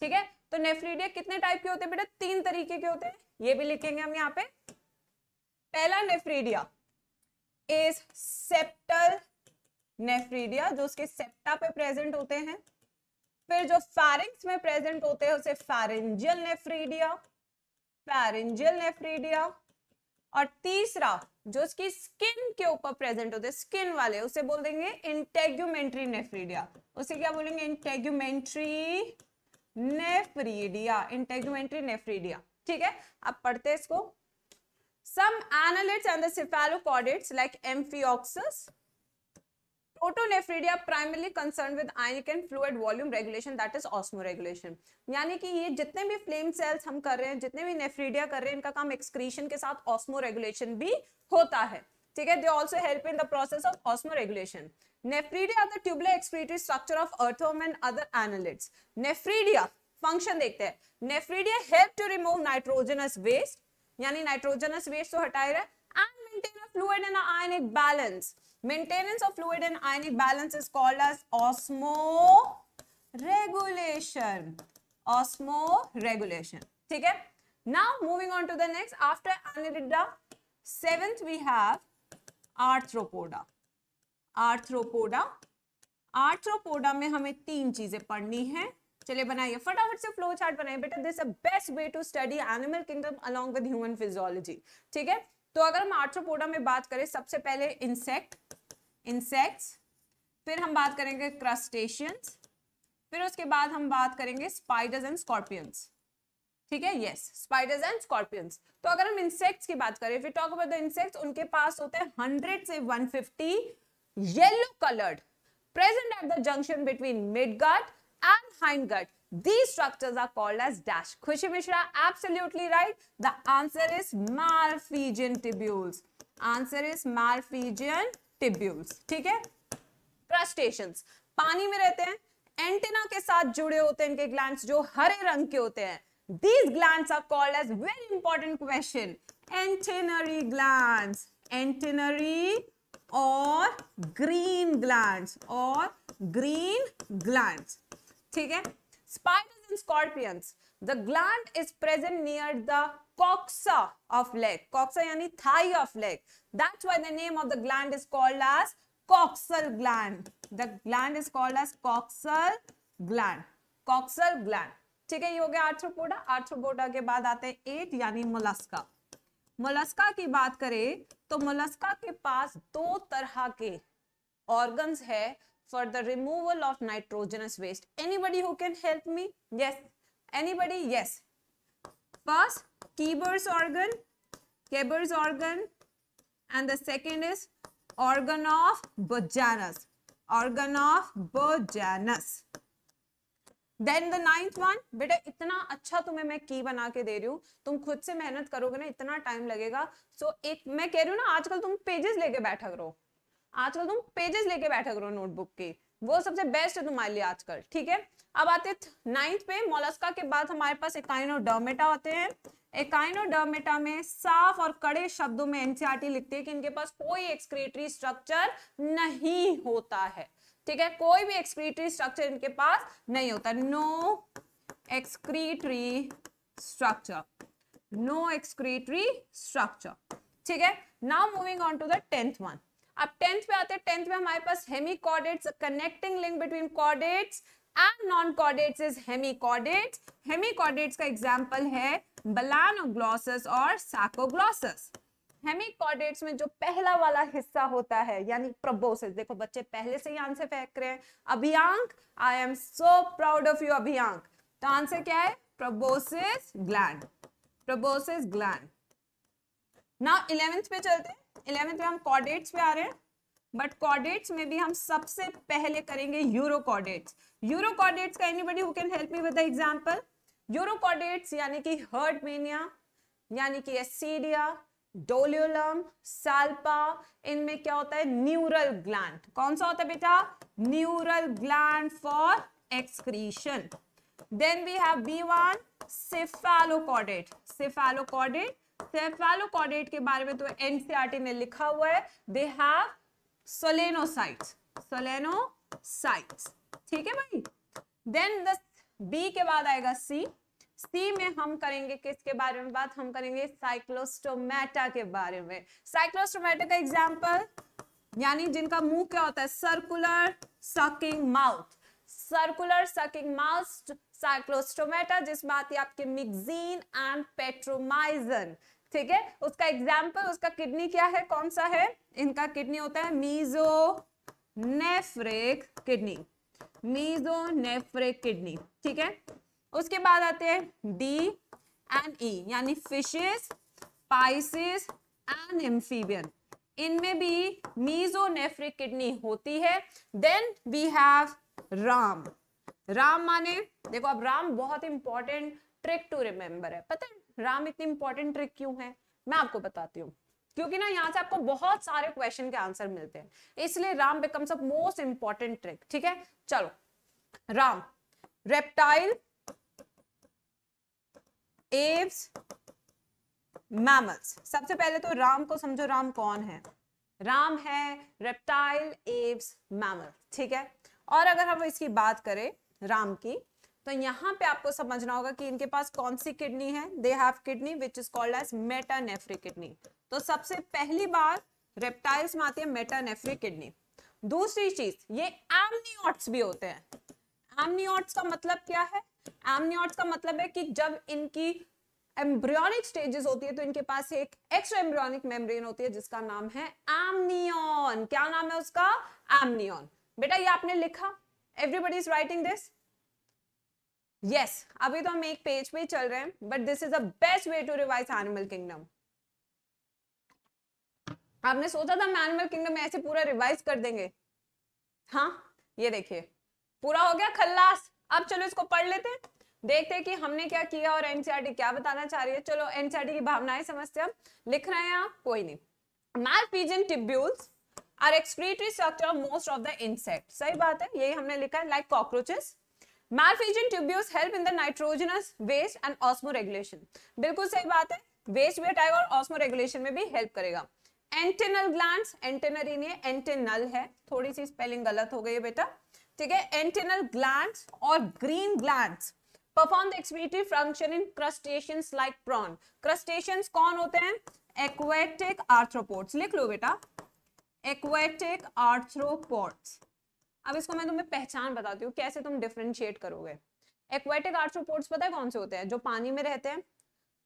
ठीक है तो नेफ्रीडिया कितने टाइप के होते हैं बेटा तीन तरीके के होते हैं ये भी लिखेंगे हम यहाँ पे पहला नेफ्रीडिया इज सेप्टल नेफ्रीडिया जो उसके सेप्टा पे प्रेजेंट होते हैं फिर जो फैरिंग्स में प्रेजेंट होते हैं उसे फैरेंजियल नेफ्रीडिया पैरेंजियल नेफ्रीडिया और तीसरा जो उसकी स्किन के ऊपर प्रेजेंट होते हैं स्किन वाले उसे बोल देंगे इंटेग्यूमेंट्री नेफ्रीडिया उसे क्या बोलेंगे इंटेग्यूमेंट्री नेफ्रीडिया इंटेग्यूमेंट्री नेफ्रीडिया ठीक है आप पढ़ते हैं इसको some annelids and the cephalopods like amphioxus protonephridia primarily concern with ionic and fluid volume regulation that is osmoregulation यानी कि ये जितने भी फ्लेम सेल्स हम कर रहे हैं जितने भी नेफ्रीडिया कर रहे हैं इनका काम एक्सक्रीशन के साथ ऑस्मो रेगुलेशन भी होता है ठीक है they also help in the process of osmoregulation nephridia the tubular excretory structure of earthworm and other annelids nephridia function देखते हैं nephridia help to remove nitrogenous waste यानी नाइट्रोजनस वेस्ट तो हटाए रहे and maintain a fluid and a ionic balance maintenance of fluid and ionic balance is called as osmoregulation osmoregulation ठीक है now moving on to the next after एनिडिडा seventh we have arthropoda arthropoda arthropoda में हमें तीन चीजें पढ़नी है चलिए बनाइए फटाफट से फ्लो चार्ट बनाइए बेटा this a best way to study animal kingdom along with human physiology ठीक है तो अगर हम आर्थ्रोपोडा में बात करें सबसे पहले इंसेक्ट इंसेक्ट्स फिर हम बात करेंगे क्रस्टेशियंस फिर उसके बाद हम बात करेंगे स्पाइडर्स एंड स्कॉर्पियंस ठीक है यस स्पाइडर्स एंड स्कॉर्पियंस तो अगर हम इंसेक्ट्स की बात करें फिर टॉक अबाउट द इंसेक्ट्स उनके पास होते हैं हंड्रेड से one fifty yellow coloured present at the junction between midgut and hindgut. These structures are called as dash. Khushi Mishra, absolutely right. The answer is malpighian tubules. Answer is malpighian tubules. theek hai crustaceans pani mein rehte hain antenna ke sath jude hote hain inke glands jo hare rang ke hote hain these glands are called as very important question antennary glands antennary or green glands or green glands ठीक है spiders and scorpions the gland is present near the coxa of leg coxa यानी thigh of leg that's why the name of the gland is called as coxal gland the gland is called as coxal gland coxal gland ठीक है ये हो गया arthropoda arthropoda के बाद आते हैं एट यानी मोलस्का मोलस्का की बात करें तो मोलस्का के पास दो तरह के ऑर्गन्स है for the removal of nitrogenous waste. Anybody who can help me? Yes. Anybody? Yes. First, Keber's organ, Keber's organ, and the second is organ of Bojanus, organ of Bojanus. Then the ninth one बेटा इतना अच्छा तुम्हें मैं की बना के दे रही हूँ तुम खुद से मेहनत करोगे ना इतना टाइम लगेगा सो so, एक मैं कह रही हूँ ना आजकल तुम पेजेस लेके बैठा करो आजकल तुम पेजेस लेके बैठा करो नोटबुक के वो सबसे बेस्ट है तुम्हारे लिए आजकल ठीक है अब आते नाइन्थ पे मोलस्का के बाद हमारे पास एकाइनोडर्मेटा आते हैं एकाइनोडर्मेटा में साफ और कड़े शब्दों में एनसीआरटी e लिखते हैं कि इनके पास कोई एक्सक्रीटरी स्ट्रक्चर नहीं होता है ठीक है कोई भी एक्सक्रीटरी स्ट्रक्चर इनके पास नहीं होता no excretory structure no excretory structure ठीक है now moving on to the tenth one अब टेंथ पे आते हैं टेंथ में हमारे पास hemichordates connecting link between chordates and non chordates is hemichordates hemichordates का एग्जाम्पल है बलानोग्लॉसस और साकोग्लॉसस हेमी कॉर्डेट्स में जो पहला वाला हिस्सा होता है यानी प्रबोसिस देखो बच्चे पहले से ही आंसर फेंक रहे हैं Abhiyank I am so proud of you Abhiyank तो आंसर क्या है proboscis gland proboscis gland now eleventh पे चलते हैं इलेवेंथ में हम कॉर्डेट्स पे आ रहे हैं बट कॉर्डेट्स में भी हम सबसे पहले करेंगे यूरोकॉर्डेट्स यूरोकॉर्डेट्स का anybody who can help me with example example urochordates यानी कि हर्ट मेनिया यानी कि एसीडिया डोलियोलम साल्पा इनमें क्या होता है न्यूरल ग्लैंड कौन सा होता है बेटा neural gland for excretion then we have B one cephalocaudate. Cephalocaudate cephalochordate के बारे में तो एनसीआरटी e में लिखा हुआ है दे हैव सोलेनोसाइट्स सोलेनोसाइट्स ठीक है भाई देन द बी के बाद आएगा सी सी में हम करेंगे किसके बारे में बात हम करेंगे साइक्लोस्टोमेटा के बारे में साइक्लोस्टोमेटा का एग्जाम्पल यानी जिनका मुंह क्या होता है circular sucking mouth circular sucking mouth cyclostomata जिसमें आती है आपके मिक्जीन एंड पेट्रोमाइजन ठीक है उसका एग्जाम्पल उसका किडनी क्या है कौन सा है इनका किडनी होता है mesonephric kidney mesonephric kidney ठीक है उसके बाद आते हैं डी एंड ई यानी फिशेस पाइसिस एंड एम्फीबियन इनमें भी मीजोनेफ्रिक किडनी होती है then we have RAM RAM माने देखो अब राम बहुत इंपॉर्टेंट ट्रिक टू रिमेम्बर है पता है राम इतनी इंपॉर्टेंट ट्रिक क्यों है मैं आपको बताती हूँ क्योंकि ना यहाँ से आपको बहुत सारे क्वेश्चन के आंसर मिलते हैं इसलिए RAM becomes a most important trick ठीक है चलो राम रेप्टाइल एव्स मैमल्स सबसे पहले तो राम को समझो राम कौन है राम है रेप्टाइल एव्स मैमल ठीक है और अगर हम इसकी बात करें राम की तो यहाँ पे आपको समझना होगा कि इनके पास कौन सी किडनी है they have kidney which is called as metanephric kidney तो सबसे पहली बार रेप्टाइल्स में आती है मेटानेफ्री किडनी दूसरी चीज ये एमनियोट्स भी होते हैं एमनियोट्स का मतलब क्या है एमनियोट्स का मतलब है कि जब इनकी एम्ब्रियोनिक स्टेजेस होती है तो इनके पास एक एक्स्ट्रा एम्ब्रियोनिक मेम्ब्रेन होती है जिसका नाम है एमनियन क्या नाम है उसका एमनियन बेटा ये आपने लिखा everybody is writing this yes अभी तो हम एक पेज पे ही चल रहे हैं but this is the best way to revise animal kingdom आपने सोचा था हम एनिमल किंगडम ऐसे पूरा रिवाइज कर देंगे हाँ ये देखिए पूरा हो गया खल्लास अब चलो इसको पढ़ लेते हैं देखते हैं कि हमने क्या किया और एनसीआरटी e क्या बताना चाह रही है चलो एनसीआरटी e की भावनाएं समझते हैं लिख रहे हैं आप कोई नहीं Malpighian tubules are excretory structure of most of the insect सही बात है यही हमने लिखा है like cockroaches Malpighian tubules help in the nitrogenous waste and osmoregulation बिल्कुल सही बात है वेस्ट भी हटाएगा और ऑस्मो रेगुलेशन में भी हेल्प करेगा एंटेनल ग्लैंड्स एंटेनरी नहीं है एंटेनल है थोड़ी सी स्पेलिंग गलत हो गई है बेटा ठीक है एंटेनल ग्लैंड्स और green glands perform the excretory function in crustaceans like prawn crustaceans कौन होते हैं एक्वेटिक आर्थ्रोपोड्स लिख लो बेटा एक्वेटिक आर्थ्रोपोड्स अब इसको मैं तुम्हें पहचान बताती हूँ कैसे तुम डिफ्रेंशिएट करोगे एक्वेटिक आर्थ्रोपोड्स पता है कौन से होते हैं जो पानी में रहते हैं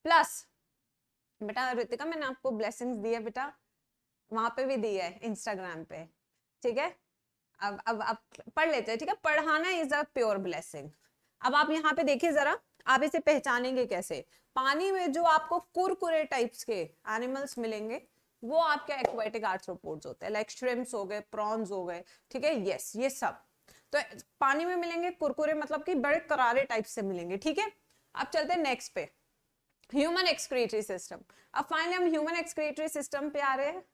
प्लस बेटा ऋतिका मैंने आपको ब्लेसिंग्स दी है बेटा वहां पे भी दी है इंस्टाग्राम पे ठीक है अब अब अब पढ़ लेते हैं ठीक है पढ़ाना इज अ प्योर ब्लेसिंग अब आप यहाँ पे देखिए जरा आप इसे पहचानेंगे कैसे पानी में जो आपको कुरकुरे टाइप्स के एनिमल्स मिलेंगे वो आपके एक्वेटिक आर्थ्रोपोड्स होते हैं लाइक श्रिम्स हो गए प्रॉन्स हो गए ठीक है यस ये सब तो पानी में मिलेंगे कुरकुरे मतलब कि बड़े करारे टाइप से मिलेंगे ठीक है अब चलते हैं नेक्स्ट पे ह्यूमन एक्सक्रीटरी सिस्टम अब फाइनली हम ह्यूमन एक्सक्रीटरी सिस्टम पे आ रहे हैं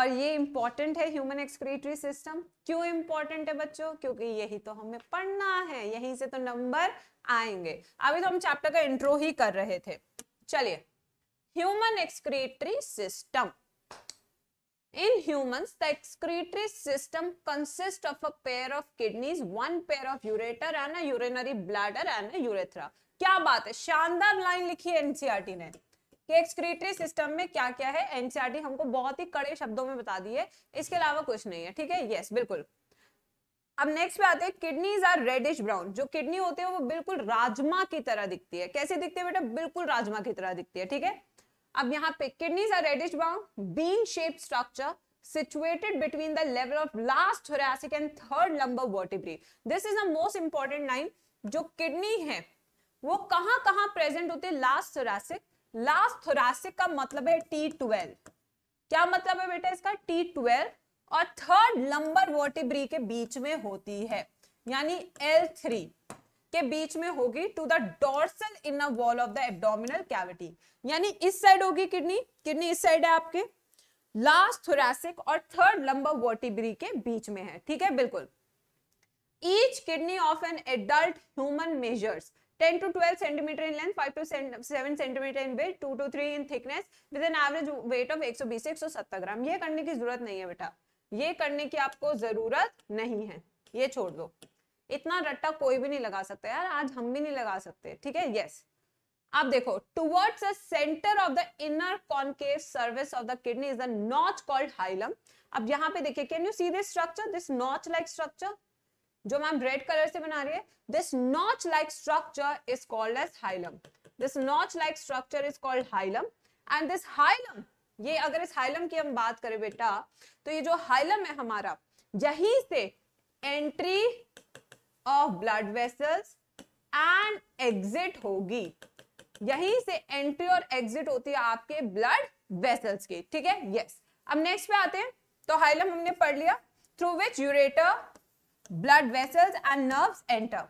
और ये इंपॉर्टेंट है ह्यूमन एक्सक्रीटरी सिस्टम क्यों इंपॉर्टेंट है बच्चों क्योंकि यही तो हमें पढ़ना है यहीं से तो नंबर आएंगे अभी तो हम चैप्टर का इंट्रो ही कर रहे थे चलिए human excretory system in humans, the excretory system consist of a pair of kidneys one pair of ureter and a urinary bladder and a urethra क्या बात है शानदार लाइन लिखी है एनसीईआरटी e ने कि एक्सक्रीटरी सिस्टम में क्या क्या है एनसीईआरटी e हमको बहुत ही कड़े शब्दों में बता दी है इसके अलावा कुछ नहीं है ठीक है यस बिल्कुल अब नेक्स्ट पे आते हैं किडनीज आर रेडिश ब्राउन जो किडनी होती है वो बिल्कुल राजमा की तरह दिखती है कैसे दिखती है बेटा बिल्कुल राजमा की तरह दिखती है ठीक है अब यहाँ पे kidneys are reddish brown bean shape structure situated between the level of last thoracic and third lumbar vertebrae this is the most important line जो किडनी है वो कहां कहां प्रेजेंट होते लास्ट थोरासिक लास्ट थोरासिक का मतलब है टी ट्वेल्व क्या मतलब है बेटा इसका टी ट्वेल्व और थर्ड लंबर वर्टिब्री के बीच में होती है यानी एल थ्री के बीच में होगी to the dorsal inner wall of the abdominal cavity यानी इस साइड होगी किडनी किडनी इस साइड है आपके लास्ट थोरेसिक और थर्ड लंबर वर्टिब्री के बीच में है ठीक है बिल्कुल each kidney of an adult human measures 10 to 12 centimeter in length, 5 to 7 centimeter in width, 2 to 3 in thickness, with an average weight of 120 से 170 ग्राम ये करने की जरूरत नहीं है बेटा ये करने की आपको जरूरत नहीं है ये छोड़ दो इतना रट्टा कोई भी नहीं लगा सकता यार आज हम भी नहीं लगा सकते ठीक है यस आप देखो towards centre of the inner concave surface of the kidney is the notch called hilum अब यहाँ पे देखिए can you see this structure this notch like structure जो मैम रेड कलर से बना रही है this notch like structure is called as hilum this notch like structure is called hilum and this hilum ये अगर इस हाइलम की हम बात करें बेटा तो ये जो हाइलम है हमारा यहीं से entry of blood vessels and exit होगी यहीं से एंट्री और एग्जिट होती है आपके ब्लड वेसल्स की ठीक है यस yes. अब नेक्स्ट पे आते हैं तो हाइलम हमने पढ़ लिया through which ureter blood vessels and nerves enter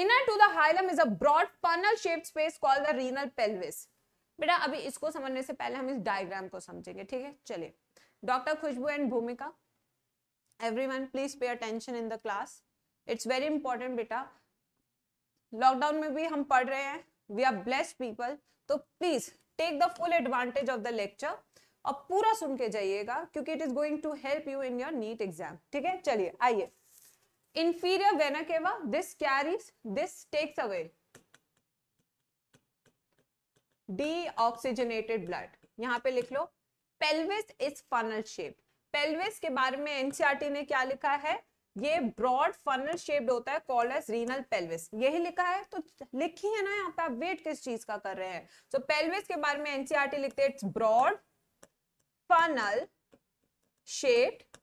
inner to the hilum is a broad funnel-shaped space called the renal pelvis बेटा अभी इसको समझने से पहले हम इस डायग्राम को समझेंगे ठीक है चलिए doctor Khushboo and Bhumika everyone please pay attention in the class it's very important बेटा लॉकडाउन में भी हम पढ़ रहे हैं वी आर ब्लेस्ड पीपल तो please take the full advantage of the lecture और पूरा सुन के जाइएगा क्योंकि it is going to help you in your NEET exam ठीक है चलिए आइए inferior vena cava this carries this takes away deoxygenated blood यहाँ पे लिख लो pelvis is funnel shape pelvis के बारे में एनसीआरटी e ने क्या लिखा है ये ब्रॉड फनल शेप्ड होता है कॉल एस रीनल पेल्विस यही लिखा है तो लिखी है ना यहाँ पे आप वेट किस चीज का कर रहे हैं तो पेल्विस के बारे में एनसीआरटी e लिखते हैं it's broad funnel shaped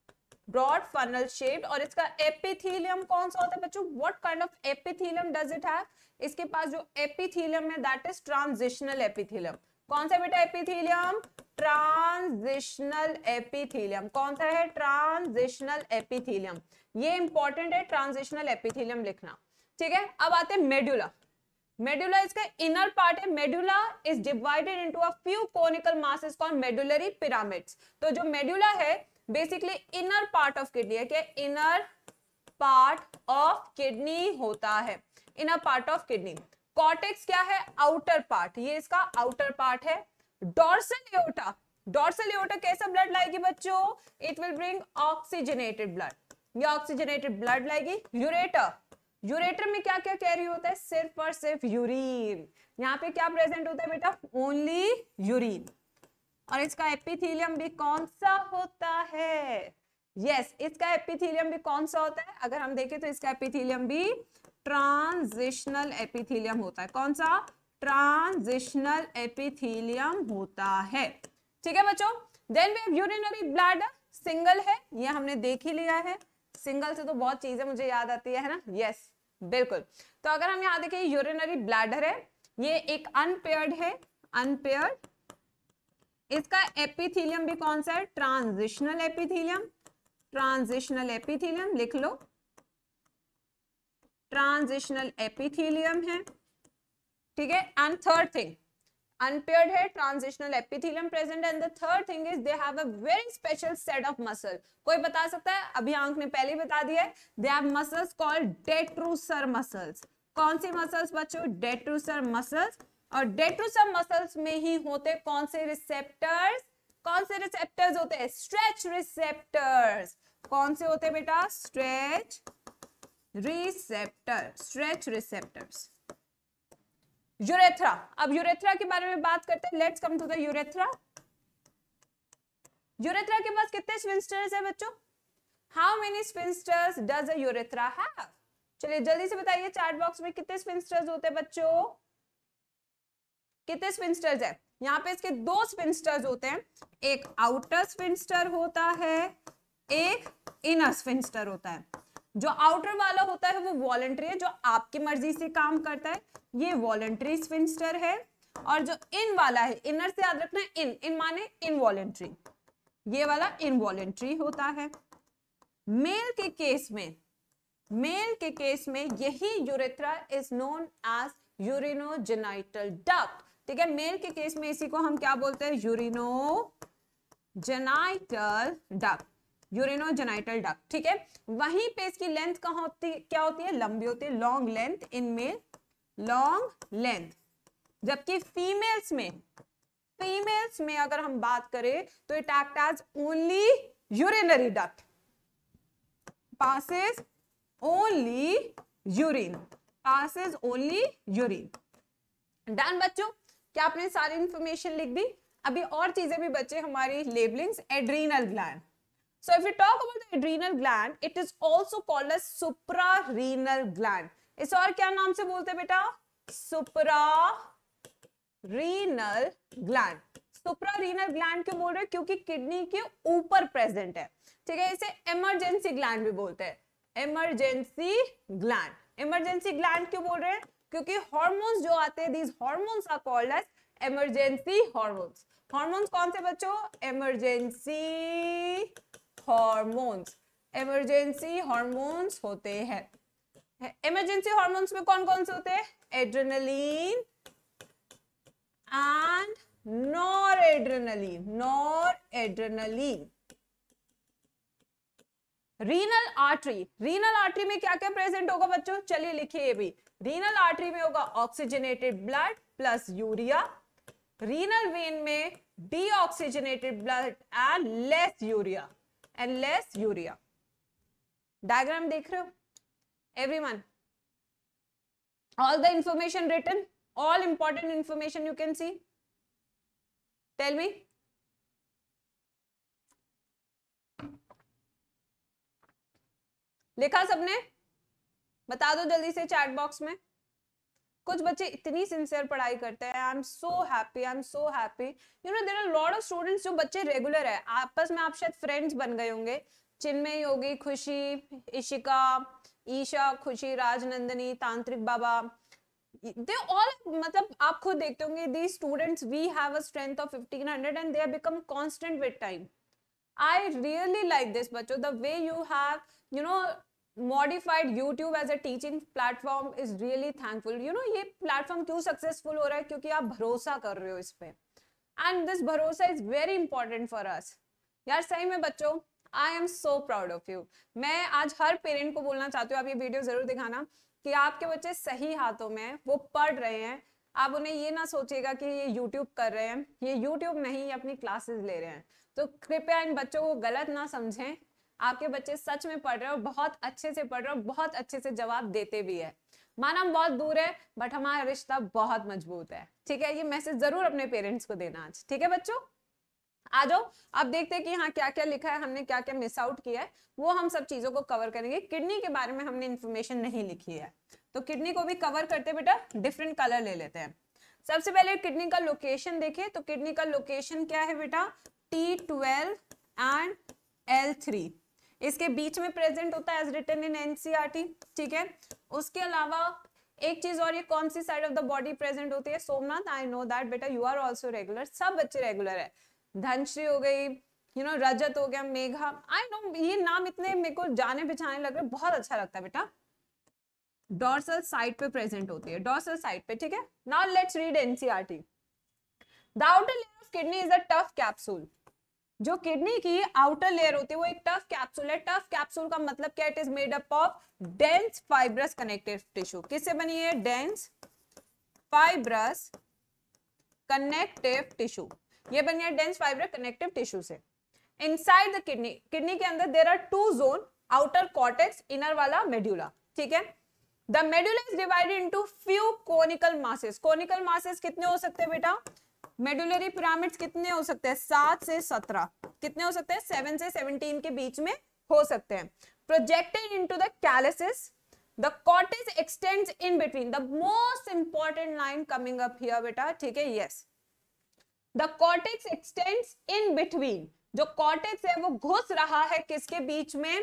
broad funnel shaped और इसका एपिथीलियम कौन सा होता है बच्चों what kind of epithelium does it have इसके पास जो एपिथीलियम है दैट इज ट्रांजिशनल एपिथीलियम कौन सा बेटा एपिथीलियम ट्रांजिशनल एपिथीलियम कौन सा है ट्रांजिशनल एपिथीलियम ये इंपॉर्टेंट है ट्रांजिशनल एपिथिलियम लिखना ठीक है अब आते हैं मेड्यूला मेड्यूला इसका इनर पार्ट है medulla is divided into a few conical masses call medullary pyramids तो जो मेड्यूला है basically inner part of kidney है क्या इनर पार्ट ऑफ किडनी होता है inner part of kidney cortex क्या है आउटर पार्ट ये इसका आउटर पार्ट है डॉर्सल एओटा डॉर्सल एओटा कैसा ब्लड लाएगी बच्चों it will bring oxygenated blood ये ऑक्सीजनेटेड ब्लड लाएगी यूरेटर यूरेटर में क्या क्या कैरी होता है सिर्फ और सिर्फ यूरिन यहाँ पे क्या प्रेजेंट होता है बेटा ओनली यूरिन और इसका एपिथीलियम भी कौन सा होता है यस yes, इसका एपिथीलियम भी कौन सा होता है अगर हम देखें तो इसका एपिथीलियम भी ट्रांजिशनल एपिथीलियम होता है कौन सा ट्रांजिशनल एपिथीलियम होता है ठीक है बच्चों देन वे यूरिनरी ब्लैडर सिंगल है यह हमने देख ही लिया है सिंगल से तो बहुत चीजें मुझे याद आती है ना यस बिल्कुल तो अगर हम यहाँ देखें यूरिनरी ब्लैडर है ये एक अनपेयर्ड है अनपेयर्ड इसका एपिथीलियम भी कौन सा है ट्रांजिशनल एपिथीलियम ट्रांजिशनल एपिथीलियम लिख लो ट्रांजिशनल एपिथीलियम है ठीक है एंड थर्ड थिंग unpaired है transitional epithelium present and the third thing is they have a very special set of muscle कोई बता सकता है अभी आंख ने पहले बता दिया है they have muscles called detrusor muscles कौन सी muscles बच्चों detrusor muscles और detrusor muscles में ही होते कौन से receptors कौन से receptors होते हैं stretch receptors कौन से होते बेटा stretch receptor stretch receptors urethra अब यूरेथ्रा के बारे में बात करते हैं let's come to the urethra urethra के पास कितने स्विंस्टर्स है बच्चों how many sphincters does a urethra have चलिए जल्दी से बताइए चार्ट बॉक्स में कितने स्पिंस्टर्स होते हैं बच्चों कितने स्पिंस्टर्स है यहाँ पे इसके दो स्पिंस्टर्स होते हैं एक आउटर स्पिंस्टर होता है एक इनर स्पिंस्टर होता है जो आउटर वाला होता है वो वॉलेंट्री है जो आपकी मर्जी से काम करता है ये वॉलेंट्री स्विंस्टर है और जो इन वाला है इनर से याद रखना इन इन माने इनवॉलेंट्री ये वाला इनवॉलेंट्री होता है मेल के केस में मेल के केस में यही urethra is known as urinogenital duct ठीक है मेल के केस में इसी को हम क्या बोलते हैं urinogenital duct urinogenital duct ठीक है वहीं पे इसकी लेंथ कहा होती क्या होती है लंबी होती है long length in male long length जबकि फीमेल्स में फीमेल्स में अगर हम बात करें तो it act as only urinary duct passes only urine passes only urine done बच्चों क्या आपने सारी इंफॉर्मेशन लिख दी अभी और चीजें भी बचे हमारी labellings adrenal gland So if we talk about the adrenal gland, it is also called as suprarenal gland. इस और क्या नाम से बोलते हैं बेटा सुप्रारीनल ग्लैंड सुप्रारीनल ग्लैंड क्यों बोल रहे हैं क्योंकि किडनी के ऊपर प्रेजेंट है ठीक है इसे इमरजेंसी ग्लैंड भी बोलते हैं इमरजेंसी ग्लैंड इमरजेंसी ग्लैंड क्यों बोल रहे हैं क्योंकि हॉर्मोन्स जो आते हैं these hormones are called as emergency hormones hormones कौन से बच्चों इमरजेंसी हॉर्मोन्स इमरजेंसी हॉर्मोन्स होते हैं इमरजेंसी हॉर्मोन्स में कौन कौन से होते हैं adrenaline and noradrenaline noradrenaline renal artery renal artery में क्या क्या प्रेजेंट होगा बच्चों चलिए लिखिए ये भी रीनल आर्टरी में होगा oxygenated blood plus urea renal vein में deoxygenated blood and less urea and less urea diagram देख रहे हो everyone all the information return all important information you can see tell me लिखा सबने बता दो जल्दी से चैट बॉक्स में कुछ बच्चे इतनी सिंसियर पढ़ाई करते हैं I am so happy I am so happy you know there are lot of students जो बच्चे रेगुलर है आपस में आप शायद फ्रेंड्स बन गए होंगे चिन्मय योगी खुशी इशिका ईशा खुशी राजनंदनी तांत्रिक बाबा दे ऑल मतलब आप खुद देखते होंगे the students we have a strength of 1500 and they have become constant with time I really like this बच्चों the way you have you know modified YouTube as a teaching platform is really thankful you know ये platform क्यों successful हो रहा है क्योंकि आप भरोसा कर रहे हो इस पर एंड दिस भरोसा is very important for us यार सही में बच्चों I am so proud of you मैं आज हर पेरेंट को बोलना चाहती हूँ आप ये वीडियो जरूर दिखाना कि आपके बच्चे सही हाथों में वो पढ़ रहे हैं आप उन्हें ये ना सोचिएगा कि ये यूट्यूब कर रहे हैं ये यूट्यूब नहीं ये अपनी क्लासेस ले रहे हैं तो कृपया इन बच्चों को गलत ना समझें आपके बच्चे सच में पढ़ रहे हो बहुत अच्छे से पढ़ रहे हो बहुत अच्छे से जवाब देते भी है माना हम बहुत दूर है बट हमारा रिश्ता बहुत मजबूत है ठीक है ये मैसेज जरूर अपने पेरेंट्स को देना आज ठीक है बच्चों आ जाओ अब देखते हैं कि हाँ क्या क्या लिखा है हमने क्या क्या मिस आउट किया है वो हम सब चीजों को कवर करेंगे किडनी के बारे में हमने इन्फॉर्मेशन नहीं लिखी है तो किडनी को भी कवर करते बेटा डिफरेंट कलर ले लेते हैं सबसे पहले किडनी का लोकेशन देखे तो किडनी का लोकेशन क्या है बेटा T twelve and L three इसके बीच में प्रेजेंट होता है एज रिटर्न इन एनसीआरटी ठीक है उसके अलावा एक चीज और ये कौन सी side of the body present होती है सोमनाथ आई नो दैट बेटा यू आर ऑल्सो रेगुलर सब बच्चे रेगुलर है धनश्री हो गई you you know know, Rajat हो गया मेघा आई नो ये नाम इतने मेरे को जाने बिछाने लग रहे बहुत अच्छा लगता है बेटा डॉर्सल साइड पे प्रेजेंट होती है डॉर्सल साइड पे ठीक है now let's read NCERT the outer layer of kidney is a tough capsule जो किडनी की आउटर लेयर होती है वो एक टफ कैप्सूल है टफ कैप्सूल का मतलब क्या it is made up of dense fibrous connective tissue किससे बनी है डेंस फाइब्रस कनेक्टिव टिश्यू ये बनी है डेंस फाइब्रस कनेक्टिव टिश्यू से इनसाइड द किडनी किडनी के अंदर there are two zone outer cortex inner वाला मेड्यूला ठीक है the medulla is divided into few conical masses conical masses कितने हो सकते हैं बेटा मेडुलरी पिरामिड्स कितने हो सकते हैं सात से सत्रह कितने हो सकते हैं सेवन से सेवनटीन के बीच में हो सकते हैं projected into the calyces the cortex extends in between the most important line coming up here बेटा ठीक है yes the cortex extends in between जो कॉटेज है वो घुस रहा है किसके बीच में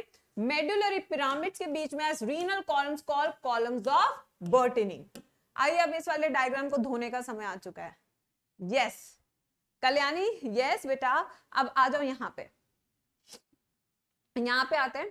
मेडुलरी पिरामिड्स के बीच में as renal columns call columns of Bertini आइए अब इस वाले डायग्राम को धोने का समय आ चुका है यस कल्याणी यस बेटा अब आ जाओ यहाँ पे यहां पे आते हैं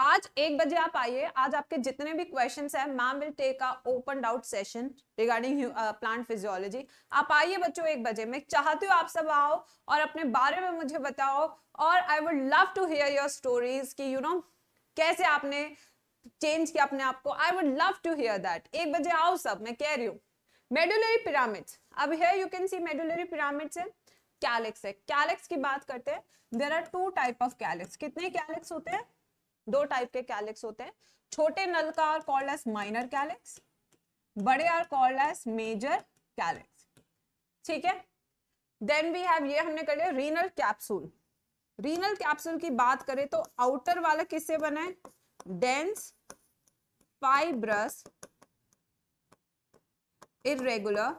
आज एक बजे आप आइए आज आपके जितने भी क्वेश्चंस हैं ma'am will take a open doubt session regarding plant physiology आप आइए बच्चों एक बजे मैं चाहती हूँ आप सब आओ और अपने बारे में मुझे बताओ और I would love to hear your stories कि यू you नो know, कैसे आपने चेंज किया अपने आप को I would love to hear that एक बजे आओ सब मैं कह रही हूँ मेडुलरी पिरामिड्स अब है you can see medullary pyramids है कैलेक्स है कैलेक्स की बात करते हैं there are two type of calyx कितने कैलेक्स होते हैं दो टाइप के कैलेक्स होते हैं छोटे नल का are called as minor calyx बड़े are called as major calyx ठीक है देन वी हैव ये हमने कर लिया रीनल कैप्सूल रीनल कैप्सूल की बात करें तो आउटर वाला किससे बना है dense fibrous irregular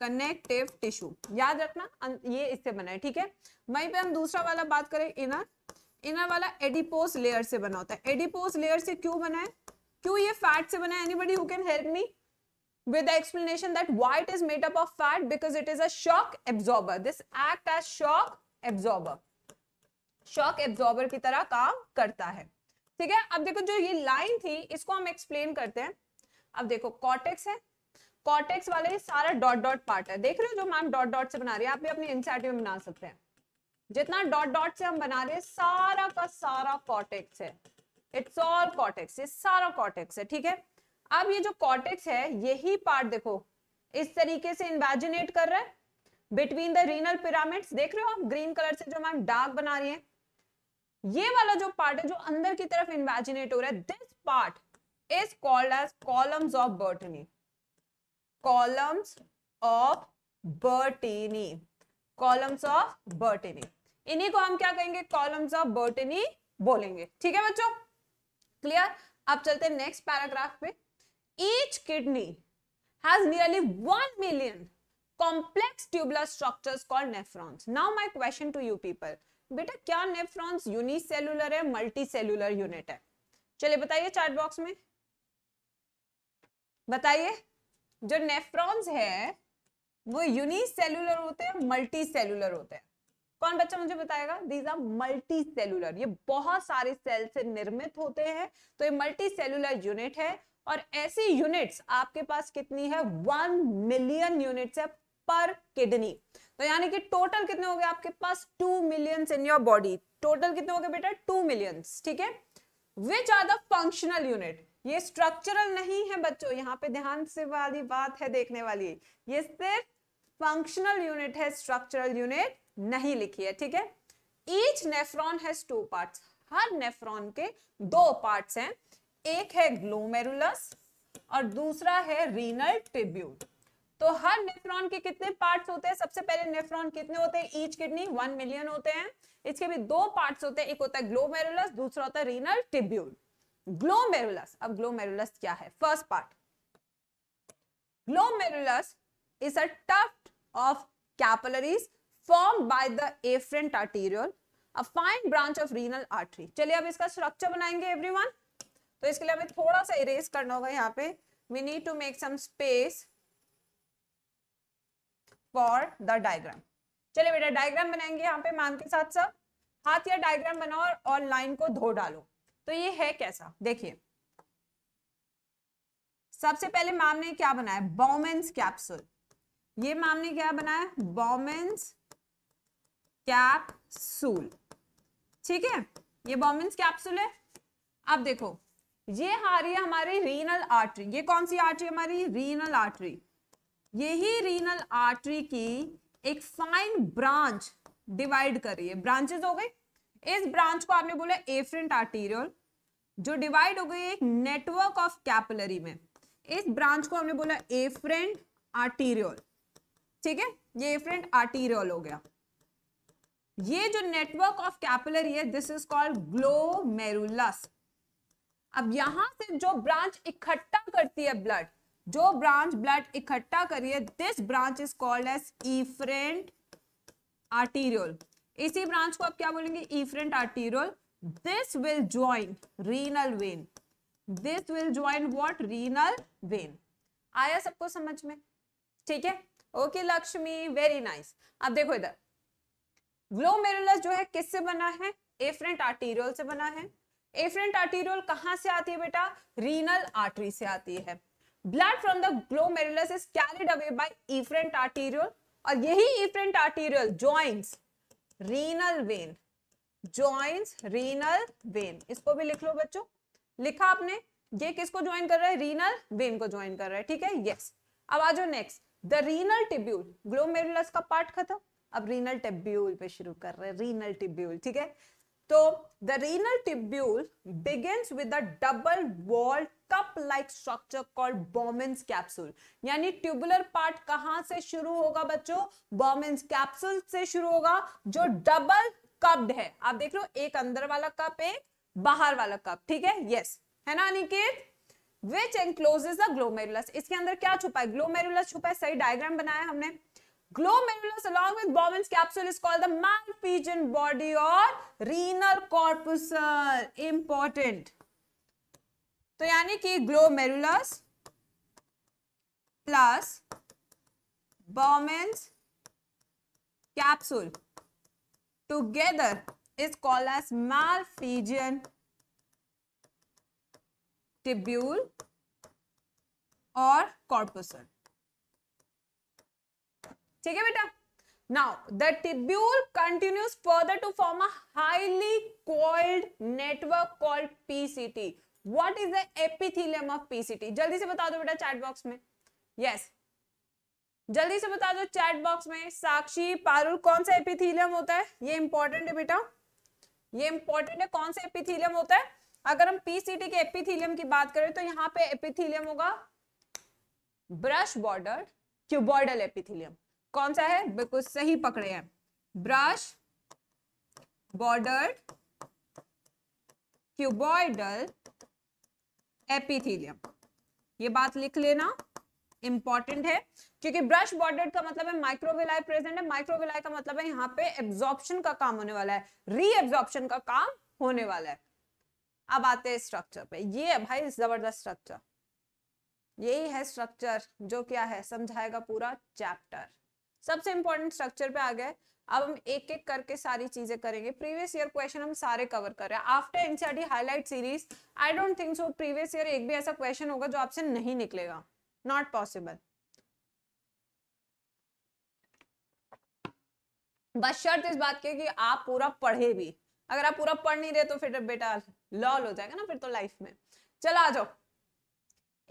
connective tissue याद रखना अं, ये इससे बना है ठीक है वहीं पे हम दूसरा वाला बात करें इनर इनर वाला एडिपोस लेयर से बना होता है एडिपोस लेयर से क्यों बना है क्यों ये फैट से बना है anybody who can help me with the explanation that why it is made up of fat because it is a shock absorber this act as shock absorber shock absorber की तरह काम करता है ठीक है अब देखो जो ये लाइन थी इसको हम एक्सप्लेन करते हैं अब देखो कॉटेक्स है कॉटेक्स वाला ये सारा डॉट डॉट पार्ट है देख रहे हो जो मैम डॉट डॉट से बना रही है आप भी अपनी इनसेटिव में बना सकते हैं जितना डॉट डॉट से हम बना रहे हैं सारा का सारा कॉटेक्स है इट्स ऑल कॉटेक्स ये सारा कॉटेक्स है ठीक है अब ये जो कॉटेक्स है यही पार्ट देखो इस तरीके से इन्वेजिनेट कर रहा है बिटवीन द रीनल पिरामिड्स देख रहे हो आप ग्रीन कलर से जो मैम डार्क बना रही है ये वाला जो पार्ट है जो अंदर की तरफ इन्वेजिनेट हो रहा है this part is called as columns of Bertini columns of Bertini columns of Bertini इन्हीं को हम क्या कहेंगे कॉलम्स ऑफ बर्टेनी बोलेंगे ठीक है बच्चों क्लियर अब चलते हैं नेक्स्ट पैराग्राफ पे each kidney has nearly one million complex tubular structures called nephrons now my question to you people बेटा क्या नेफ्रॉन्स यूनिसेलुलर है मल्टी यूनिट है चलिए बताइए चार्ट बॉक्स में बताइए जो नेफ्रॉन्स है वो यूनिसेलुलर होते हैं मल्टी सेलुलर होते हैं कौन बच्चा मुझे बताएगा दीज आर मल्टी सेलुलर ये बहुत सारे सेल से निर्मित होते हैं तो ये मल्टी सेलुलर यूनिट है और ऐसी यूनिट्स आपके पास कितनी है वन मिलियन यूनिट्स है पर किडनी तो यानी कि टोटल कितने हो गए आपके पास two millions in your body total कितने हो गए बेटा टू मिलियंस ठीक है which are the functional unit ये स्ट्रक्चरल नहीं है बच्चों यहाँ पे ध्यान से वाली बात है देखने वाली ये सिर्फ फंक्शनल यूनिट है स्ट्रक्चरल यूनिट नहीं लिखी है ठीक है each nephron has two parts हर नेफ्रॉन के दो पार्ट्स हैं एक है ग्लोमेरुलस और दूसरा है रीनल ट्रिब्यूट तो हर नेफ्रॉन के कितने पार्ट्स होते हैं सबसे पहले नेफ्रॉन कितने होते हैं ईच किडनी वन मिलियन होते हैं इसके भी दो पार्ट्स होते हैं एक होता है ग्लोमेरुलस दूसरा होता है रीनल ट्रिब्यूट ग्लोमेरुलस अब ग्लोमेरुलस क्या है first part glomerulus is a tuft of capillaries form by the afferent arteriole a fine branch of renal artery चलिए अब इसका स्ट्रक्चर बनाएंगे एवरीवन तो इसके लिए हमें थोड़ा सा इरेज करना होगा यहाँ पे we need to make some space for the diagram चलिए बेटा डायग्राम बनाएंगे यहाँ पे मान के साथ सब हाथ या डायग्राम बनाओ और लाइन को धो डालो तो ये है कैसा देखिए सबसे पहले माम ने क्या बनाया बॉमेंस कैप्सूल ये माम ने क्या बनाया बॉमेंस कैप्सूल ठीक है ये बॉमेंस कैप्सूल है अब देखो ये आ रही है हमारी रीनल आर्टरी ये कौन सी आर्टरी हमारी रीनल आर्टरी यही रीनल आर्टरी की एक फाइन ब्रांच डिवाइड कर रही है ब्रांचेस हो गई इस ब्रांच को आपने बोला एफ्रेंट आर्टीरियल जो डिवाइड हो गई एक नेटवर्क ऑफ कैपिलरी में इस ब्रांच को हमने बोला एफ्रेंट आर्टीरियल ठीक है ये एफ्रेंट आर्टीरियल हो गया ये जो नेटवर्क ऑफ कैपिलरी है दिस इज कॉल्ड ग्लोमेरुलस अब यहां से जो ब्रांच इकट्ठा करती है ब्लड जो ब्रांच ब्लड इकट्ठा करिए this branch is called as efferent arteriole इसी ब्रांच को आप क्या बोलेंगे efferent arteriole this will join renal vein this will join what renal vein आया सबको समझ में ठीक है ओके लक्ष्मी वेरी नाइस अब देखो इधर ग्लोमेरुलस जो है किससे बना है एफ्रेंट आर्टीरियल से बना है एफ्रेंट आर्टीरियल कहां से आती है बेटा रीनल आर्टरी से आती है blood from the glomerulus is carried away by efferent arteriole और यही efferent arteriole joints renal vein joint renal vein इसको भी लिख लो बच्चों लिखा आपने ये किसको ज्वाइन कर रहा है रीनल वेन को ज्वाइन कर रहा है ठीक है यस अब आ जाओ next the renal tubule glomerulus का पार्ट खत्म अब रीनल टिब्यूल पे शुरू कर रहे हैं रीनल टिब्यूल ठीक है तो the renal tubule begins with a double wall cup like structure called Bowman's capsule यानी ट्यूबुलर पार्ट कहां से शुरू होगा बच्चों बॉमेंस कैप्सूल से शुरू होगा जो डबल कप्ड है आप देख लो एक अंदर वाला कप एक बाहर वाला कप ठीक है यस yes. है ना Aniket which encloses a glomerulus इसके अंदर क्या छुपा है ग्लोमेरुलस छुपा है सही डायग्राम बनाया हमने glomerulus along with Bowman's capsule is called the malphigian body और रीनल कॉर्पस इंपॉर्टेंट तो यानी कि glomerulus plus Bowman's capsule together is call as Malpighian tubule और कॉर्पोसल ठीक है बेटा now the tubule continues further to form a highly called network called PCT what is the epithelium of PCT जल्दी से बता दो बेटा चैट बॉक्स में यस yes. जल्दी से बता दो चैट बॉक्स में साक्षी पारुल कौन सा एपिथीलियम होता है ये इंपॉर्टेंट है बेटा ये इंपॉर्टेंट है कौन सा एपिथीलियम होता है अगर हम पीसीटी के एपिथीलियम की बात करें तो यहाँ पे एपिथीलियम होगा ब्रश बॉर्डर क्यूबॉर्डल एपिथीलियम कौन सा है बिल्कुल सही पकड़े हैं ब्रश बॉर्डर क्यूबॉइडल एपिथीलियम ये बात लिख लेना इंपॉर्टेंट है क्योंकि ब्रश बॉर्डर का मतलब है माइक्रोविलाई प्रेजेंट है माइक्रोविलाई का मतलब है यहाँ पे एब्जॉर्प्शन का काम होने वाला है रीएब्जॉर्प्शन का काम होने वाला है अब आते हैं स्ट्रक्चर पे ये है भाई जबरदस्त स्ट्रक्चर यही है स्ट्रक्चर जो क्या है समझाएगा पूरा चैप्टर सबसे इंपॉर्टेंट स्ट्रक्चर पे आ गए अब हम एक एक करके सारी चीजें करेंगे प्रीवियस ईयर क्वेश्चन हम सारे कवर कर रहे हैं after NCERT highlight series I don't think so previous year एक भी ऐसा क्वेश्चन होगा जो आपसे नहीं निकलेगा नॉट पॉसिबल बस शर्त इस बात की कि आप पूरा पढ़े भी अगर आप पूरा पढ़ नहीं रहे तो फिर बेटा लॉल हो जाएगा ना फिर तो लाइफ में चलो आ जाओ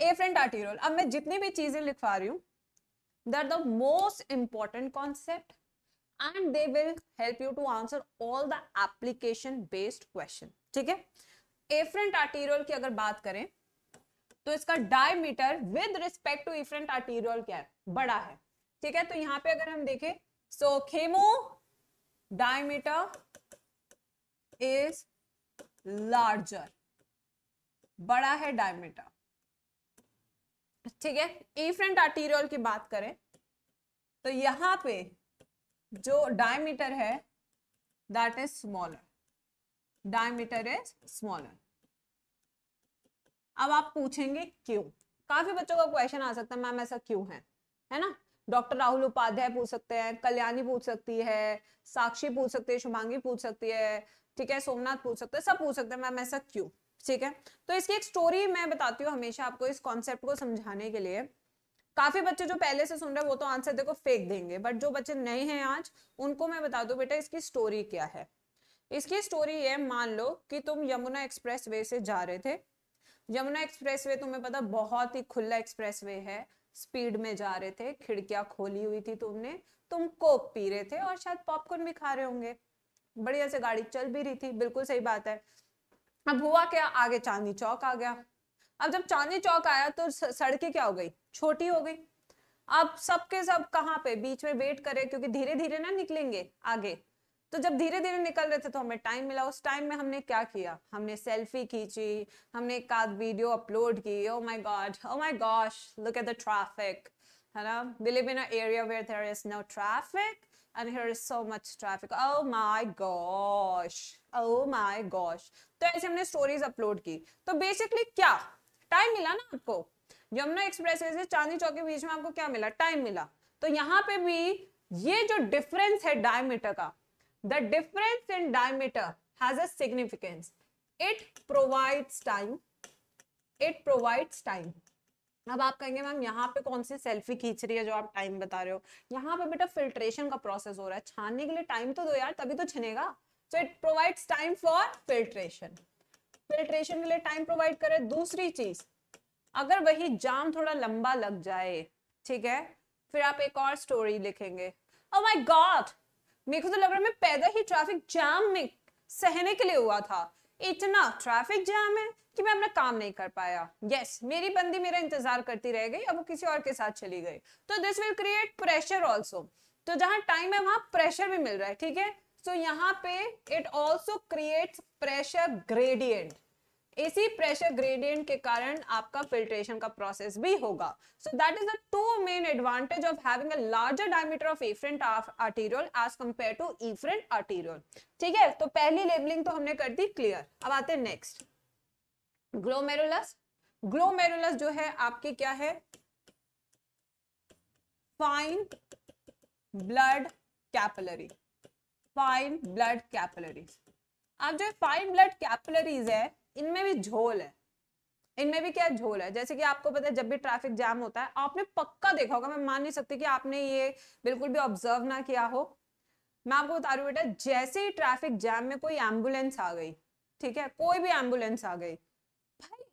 ए फ्रेंड आर्टी रोल अब मैं जितनी भी चीजें लिखवा रही हूँ through the most important concept and they will help you to answer all the application based question ठीक है एफरेंट आर्टीरियल की अगर बात करें तो इसका diameter with respect to efferent arteriole क्या है बड़ा है ठीक है तो यहां पे अगर हम देखें सो खेमो डायमीटर इज लार्जर बड़ा है डायमीटर ठीक है इफ्रेंट आर्टीरियल की बात करें तो यहां पे जो डायमीटर है that is smaller diameter is smaller अब आप पूछेंगे क्यों काफी बच्चों का क्वेश्चन आ सकता है मैम ऐसा क्यों है है ना डॉक्टर राहुल उपाध्याय पूछ सकते हैं कल्याणी पूछ सकती है साक्षी पूछ सकती है शुभांगी पूछ सकती है ठीक है सोमनाथ पूछ सकते हैं सब पूछ सकते हैं मैम ऐसा क्यों ठीक है तो इसकी एक स्टोरी मैं बताती हूँ हमेशा आपको इस कॉन्सेप्ट को समझाने के लिए काफी बच्चे जो पहले से सुन रहे हैं वो तो आंसर देखो फेंक देंगे बट जो बच्चे नए हैं आज उनको मैं बता दू बेटा इसकी स्टोरी क्या है इसकी स्टोरी ये मान लो कि तुम यमुना एक्सप्रेस वे से जा रहे थे यमुना एक्सप्रेस वे तुम्हें पता बहुत ही खुला एक्सप्रेस वे है स्पीड में जा रहे थे खिड़कियां खोली हुई थी तुमने तुम कोक पी रहे थे और शायद पॉपकॉर्न भी खा रहे होंगे बढ़िया से गाड़ी चल भी रही थी बिल्कुल सही बात है अब हुआ क्या आगे चांदनी चौक आ गया अब जब चांदनी चौक आया तो सड़कें क्या हो गई छोटी हो गई अब सबके सब, सब कहाँ पे बीच में वेट करे क्योंकि धीरे धीरे ना निकलेंगे आगे तो जब धीरे धीरे निकल रहे थे तो हमें टाइम मिला उस टाइम में हमने क्या किया हमने सेल्फी खींची हमने एक आध वीडियो अपलोड की oh my god oh my gosh look at the traffic है ना believe in area where there is no traffic and here is so much traffic oh my gosh oh oh my gosh तो ऐसे हमने stories upload की तो basically क्या time मिला ना आपको यमुना एक्सप्रेस वे से चांदी चौक के बीच में आपको क्या मिला टाइम मिला तो यहाँ पे भी ये जो डिफरेंस है डायमीटर का the difference in diameter has a significance it provides time it provides time अब आप कहेंगे मैम यहाँ पे कौन सी सेल्फी खींच रही है जो आप टाइम बता रहे हो यहाँ पे बेटा फिल्ट्रेशन का प्रोसेस हो रहा है छानने के लिए टाइम तो दो यार तभी तो छिनेगा so it provides time for filtration filtration के लिए टाइम प्रोवाइड करे दूसरी चीज अगर वही जाम थोड़ा लंबा लग जाए ठीक है फिर आप एक और स्टोरी लिखेंगे oh my God! मेरे को तो लग रहा है मैं पैदा ही ट्रैफिक जाम में सहने के लिए हुआ था इतना ट्रैफिक जाम है कि मैं अपना काम नहीं कर पाया यस yes, मेरी बंदी मेरा इंतजार करती रह गई अब वो किसी और के साथ चली गई तो this will create pressure also तो जहां टाइम है वहां प्रेशर भी मिल रहा है ठीक है सो so, यहाँ पे it also creates pressure gradient इसी प्रेशर ग्रेडियंट के कारण आपका फिल्ट्रेशन का प्रोसेस भी होगा so that is the two main advantage of having a larger diameter of afferent arteriole as compare to efferent arteriole ठीक है तो पहली लेबलिंग तो हमने कर दी क्लियर अब आते हैं नेक्स्ट ग्लोमेरुलस ग्लोमेरुलस जो है आपके क्या है fine blood capillary fine blood capillaries अब जो फाइन ब्लड कैपिलरीज है इनमें भी झोल है इनमें भी क्या झोल है जैसे कि आपको पता है जब भी ट्रैफिक जाम होता है आपने पक्का देखा होगा मैं मान नहीं सकती कि आपने ये बिल्कुल भी ऑब्जर्व ना किया हो मैं आपको बता रही बेटा जैसे ही ट्रैफिक जाम में कोई एम्बुलेंस आ गई ठीक है कोई भी एम्बुलेंस आ गई भाई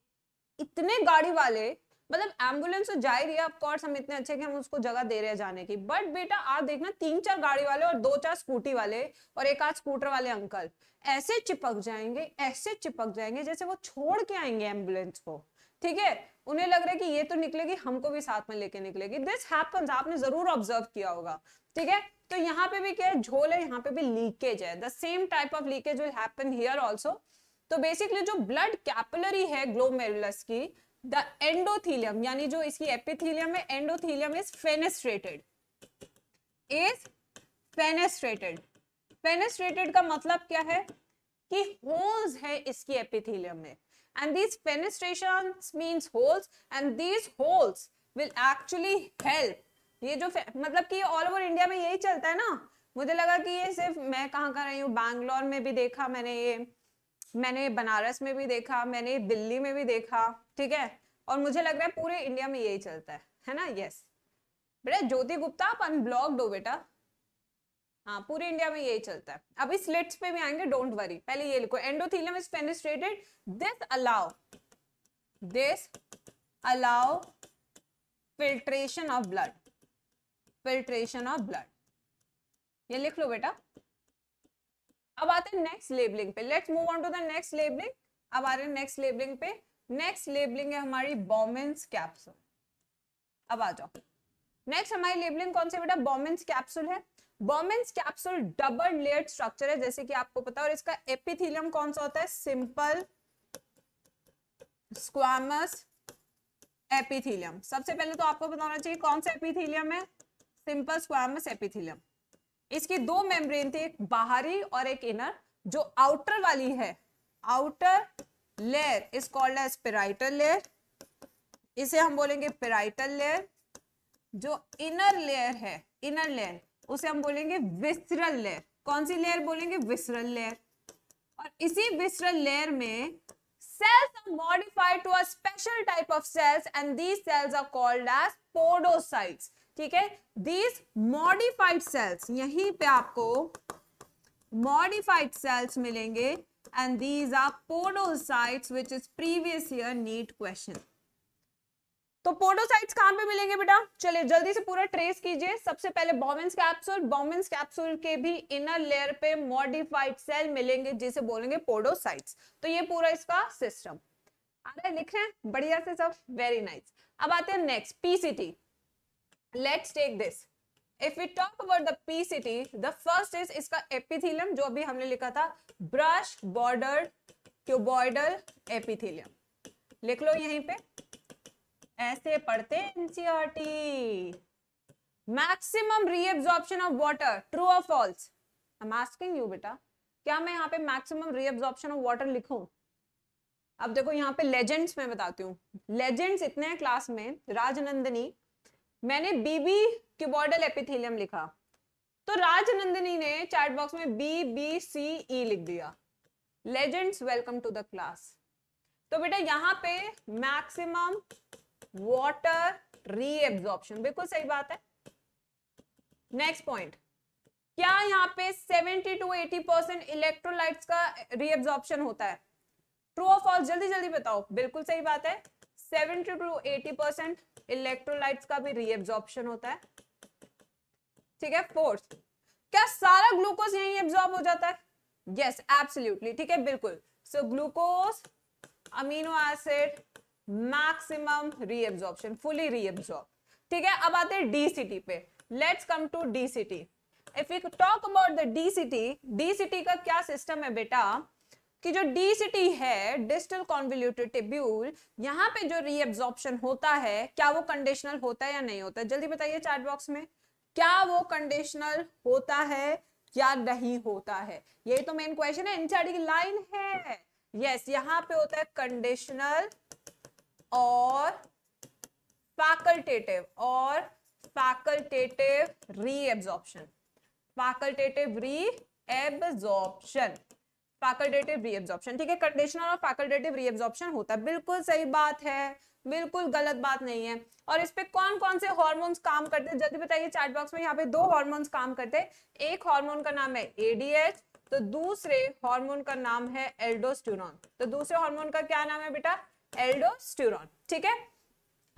इतने गाड़ी वाले मतलब एम्बुलेंस तो जा ही रही है ऑफकोर्स हम इतने अच्छे कि हम उसको जगह दे रहे हैं जाने की बट बेटा आप देखना तीन चार गाड़ी वाले और दो चार स्कूटी वाले और एक आध स्कूटर वाले अंकल ऐसे चिपक जाएंगे ऐसे चिपक जाएंगे जैसे वो छोड़ के आएंगे एम्बुलेंस को ठीक है उन्हें लग रहा है कि ये तो निकलेगी हमको भी साथ में लेके निकलेगी दिस हैपन्स आपने जरूर ऑब्जर्व किया होगा ठीक है तो यहाँ पे भी क्या है झोल है यहाँ पे भी लीकेज है the same type of leakage will happen here also तो बेसिकली जो ब्लड कैपिलरी है ग्लोमेरुलस की द एंडोथीलियम यानी जो इसकी एपिथीलियम है endothelium is fenestrated is fenestrated fenestrated का मतलब क्या है कि होल्स है इसकी एपिथीलियम में and these fenestration means holes and these holes will actually help ये जो मतलब कि ऑल ओवर इंडिया में यही चलता है ना मुझे लगा कि ये सिर्फ मैं कहाँ कर रही हूँ बैंगलोर में भी देखा मैंने ये मैंने बनारस में भी देखा मैंने दिल्ली में भी देखा ठीक है और मुझे लग रहा है पूरे इंडिया में यही चलता है है ना यस बेटा ज्योति गुप्ता आप अनब्लॉक्ड दो बेटा हाँ पूरे इंडिया में यही चलता है अभी स्लिट्स पे भी आएंगे डोंट वरी पहले ये लिखो endothelium is fenestrated this allow this allow filtration of blood filtration of blood ये लिख लो बेटा अब आते हैं नेक्स्ट लेबलिंग पे let's move on to the next labelling अब आ रहे हैं नेक्स्ट लेबलिंग पे नेक्स्ट लेबलिंग है हमारी बॉमेंस कैप्सूल अब आ जाओ नेक्स्ट हमारी लेबलिंग कौन से बेटा बॉमेंस कैप्सूल है Bowman's capsule double layer structure है जैसे कि आपको पता है और इसका एपिथीलियम कौन सा होता है सिंपल स्क्वामस एपिथीलियम सबसे पहले तो आपको बताना चाहिए कौन सा एपिथीलियम है सिंपल स्क्वामस एपिथीलियम इसकी दो मेम्ब्रेन थी एक बाहरी और एक इनर जो आउटर वाली है outer layer is called as parietal layer इसे हम बोलेंगे पेराइटल लेयर जो इनर लेयर है इनर लेयर उसे हम बोलेंगे विसरल लेयर कौन सी लेयर बोलेंगे विसरल लेयर और इसी विसरल लेयर में cells are modified to a special type of cells and these cells are called as podocytes ठीक है दीज मॉडिफाइड सेल्स यहीं पे आपको मॉडिफाइड सेल्स मिलेंगे and these are podocytes which is previous year NEET question तो podocytes कहां पे मिलेंगे बेटा चलिए जल्दी से पूरा ट्रेस कीजिए सबसे पहले बॉमेंस कैप्सूल बॉमेंस कैप्सूल के भी इनर लेयर पे मॉडिफाइड सेल मिलेंगे जिसे बोलेंगे पोडोसाइट्स तो ये पूरा इसका सिस्टम आ रहा है दिख रहे हैं बढ़िया से सब वेरी नाइस अब आते हैं next PCT let's take this if you talk about the P PCT the first is इसका एपिथिलियम जो अभी हमने लिखा था ब्रश बॉर्डर क्यूबॉइडल एपिथिलियम लिख लो यहीं पे ऐसे पढ़ते NCERT maximum reabsorption of water true और false I am asking you बेटा क्या मैं यहाँ पे मैक्सिमम रीएब्जॉर्प्शन ऑफ वाटर लिखूं अब देखो यहाँ पे लेजेंड्स में बताती हूँ लेजेंड्स इतने हैं क्लास में राजनंदनी मैंने बीबी क्यूबॉर्डल एपिथेलियम लिखा तो राजनंदिनी ने चैट बॉक्स में बी बी सी ई लिख दिया legends welcome to the class तो बेटा यहाँ पे मैक्सिमम वाटर रीएब्जॉर्प्शन बिल्कुल सही बात है नेक्स्ट पॉइंट क्या यहाँ पे 70 टू 80 परसेंट इलेक्ट्रोलाइट्स का रीएब्जॉर्प्शन होता है ट्रू ऑफ ऑल जल्दी जल्दी बताओ बिल्कुल सही बात है seventy to eighty percent electrolytes का भी रीएब्जॉर्प्शन होता है ठीक है फोर्थ क्या सारा ग्लूकोज यही एब्जॉर्ब हो जाता है यस yes, एब्सोल्युटली ठीक है बिल्कुल so glucose amino acid maximum reabsorption fully reabsorb ठीक है अब आते हैं डीसीटी पे let's come to DCT if you talk about the DCT DCT का क्या सिस्टम है बेटा कि जो डीसीटी है डिस्टल कॉन्वल्यूटेड टिब्यूल यहाँ पे जो रीएब्जॉर्प्शन होता है क्या वो कंडीशनल होता है या नहीं होता जल्दी बताइए चार्ट बॉक्स में क्या वो कंडीशनल होता है या नहीं होता है यही तो मेन क्वेश्चन है एनसीआरटी की लाइन है यस यहाँ पे होता है कंडीशनल और फैकल्टेटिव और facultative reabsorption facultative reabsorption facultative reabsorption ठीक है कंडीशनल और फैकल्टेटिव रीअब्जॉर्प्शन होता है बिल्कुल सही बात है बिल्कुल गलत बात नहीं है और इस पे कौन कौन से हॉर्मोन्स काम करते हैं जल्दी बताइए चैट बॉक्स में यहाँ पे दो हॉर्मोन्स काम करते हैं एक हॉर्मोन का नाम है एडीएच तो दूसरे हॉर्मोन का नाम है एल्डोस्ट्यूरॉन तो दूसरे हॉर्मोन का क्या नाम है बेटा एल्डोस्ट्यूरॉन ठीक है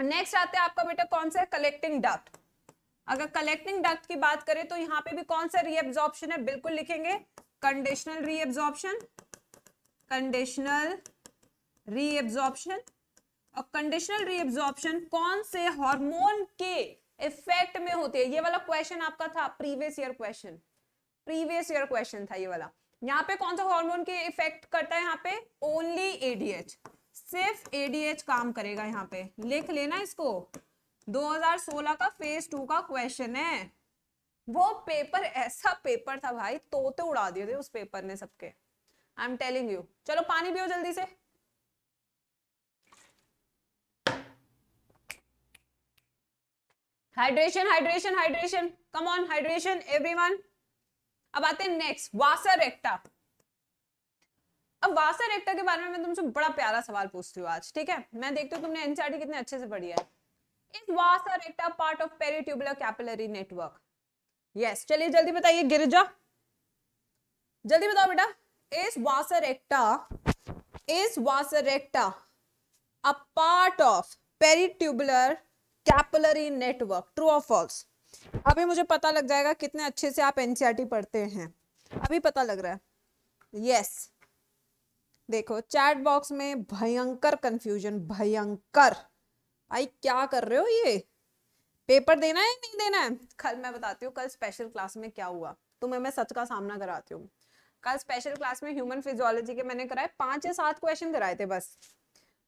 नेक्स्ट आते हैं आपका बेटा कौन सा कलेक्टिंग डक्ट अगर कलेक्टिंग डक्ट की बात करें तो यहाँ पे भी कौन सा रीअब्जॉर्प्शन है बिल्कुल लिखेंगे कंडीशनल रीएब्जॉर्प्शन कंडीशनल रीएब्जॉर्प्शन और कंडीशनल रीएब्जॉर्प्शन कौन से हार्मोन के इफेक्ट में होती है ये वाला क्वेश्चन आपका था previous year question previous year question था ये वाला यहाँ पे कौन सा हार्मोन के इफेक्ट करता है यहाँ पे ओनली एडीएच सिर्फ एडीएच काम करेगा यहाँ पे लिख लेना इसको 2016 का फेज टू का क्वेश्चन है वो पेपर ऐसा पेपर था भाई तोते उड़ा दिए थे उस पेपर ने सबके आई एम टेलिंग यू चलो पानी पियो जल्दी से hydration hydration hydration come on hydration everyone अब आते हैं नेक्स्ट वासर रेक्टा अब वासर रेक्टा के बारे में मैं तुमसे बड़ा प्यारा सवाल पूछती हूँ आज ठीक है मैं देखती हूँ तुमने एनसीआर e कितने अच्छे से पढ़ी है vasa recta part of peritubular capillary network yes चलिए जल्दी बताइए गिरिजा जल्दी बताओ बेटा is vasa recta is vasa recta a part of peritubular capillary network true of false अभी मुझे पता लग जाएगा कितने अच्छे से आप एनसीईआरटी e पढ़ते हैं अभी पता लग रहा है यस देखो चैट बॉक्स में भयंकर कंफ्यूजन भयंकर भाई क्या कर रहे हो ये पेपर देना है नहीं देना है कल मैं बताती हूँ कल स्पेशल क्लास में क्या हुआ तुम्हें मैं सच का सामना कराती हूँ कल स्पेशल क्लास में ह्यूमन फिजियोलॉजी के मैंने कराए पांच या सात क्वेश्चन कराए थे बस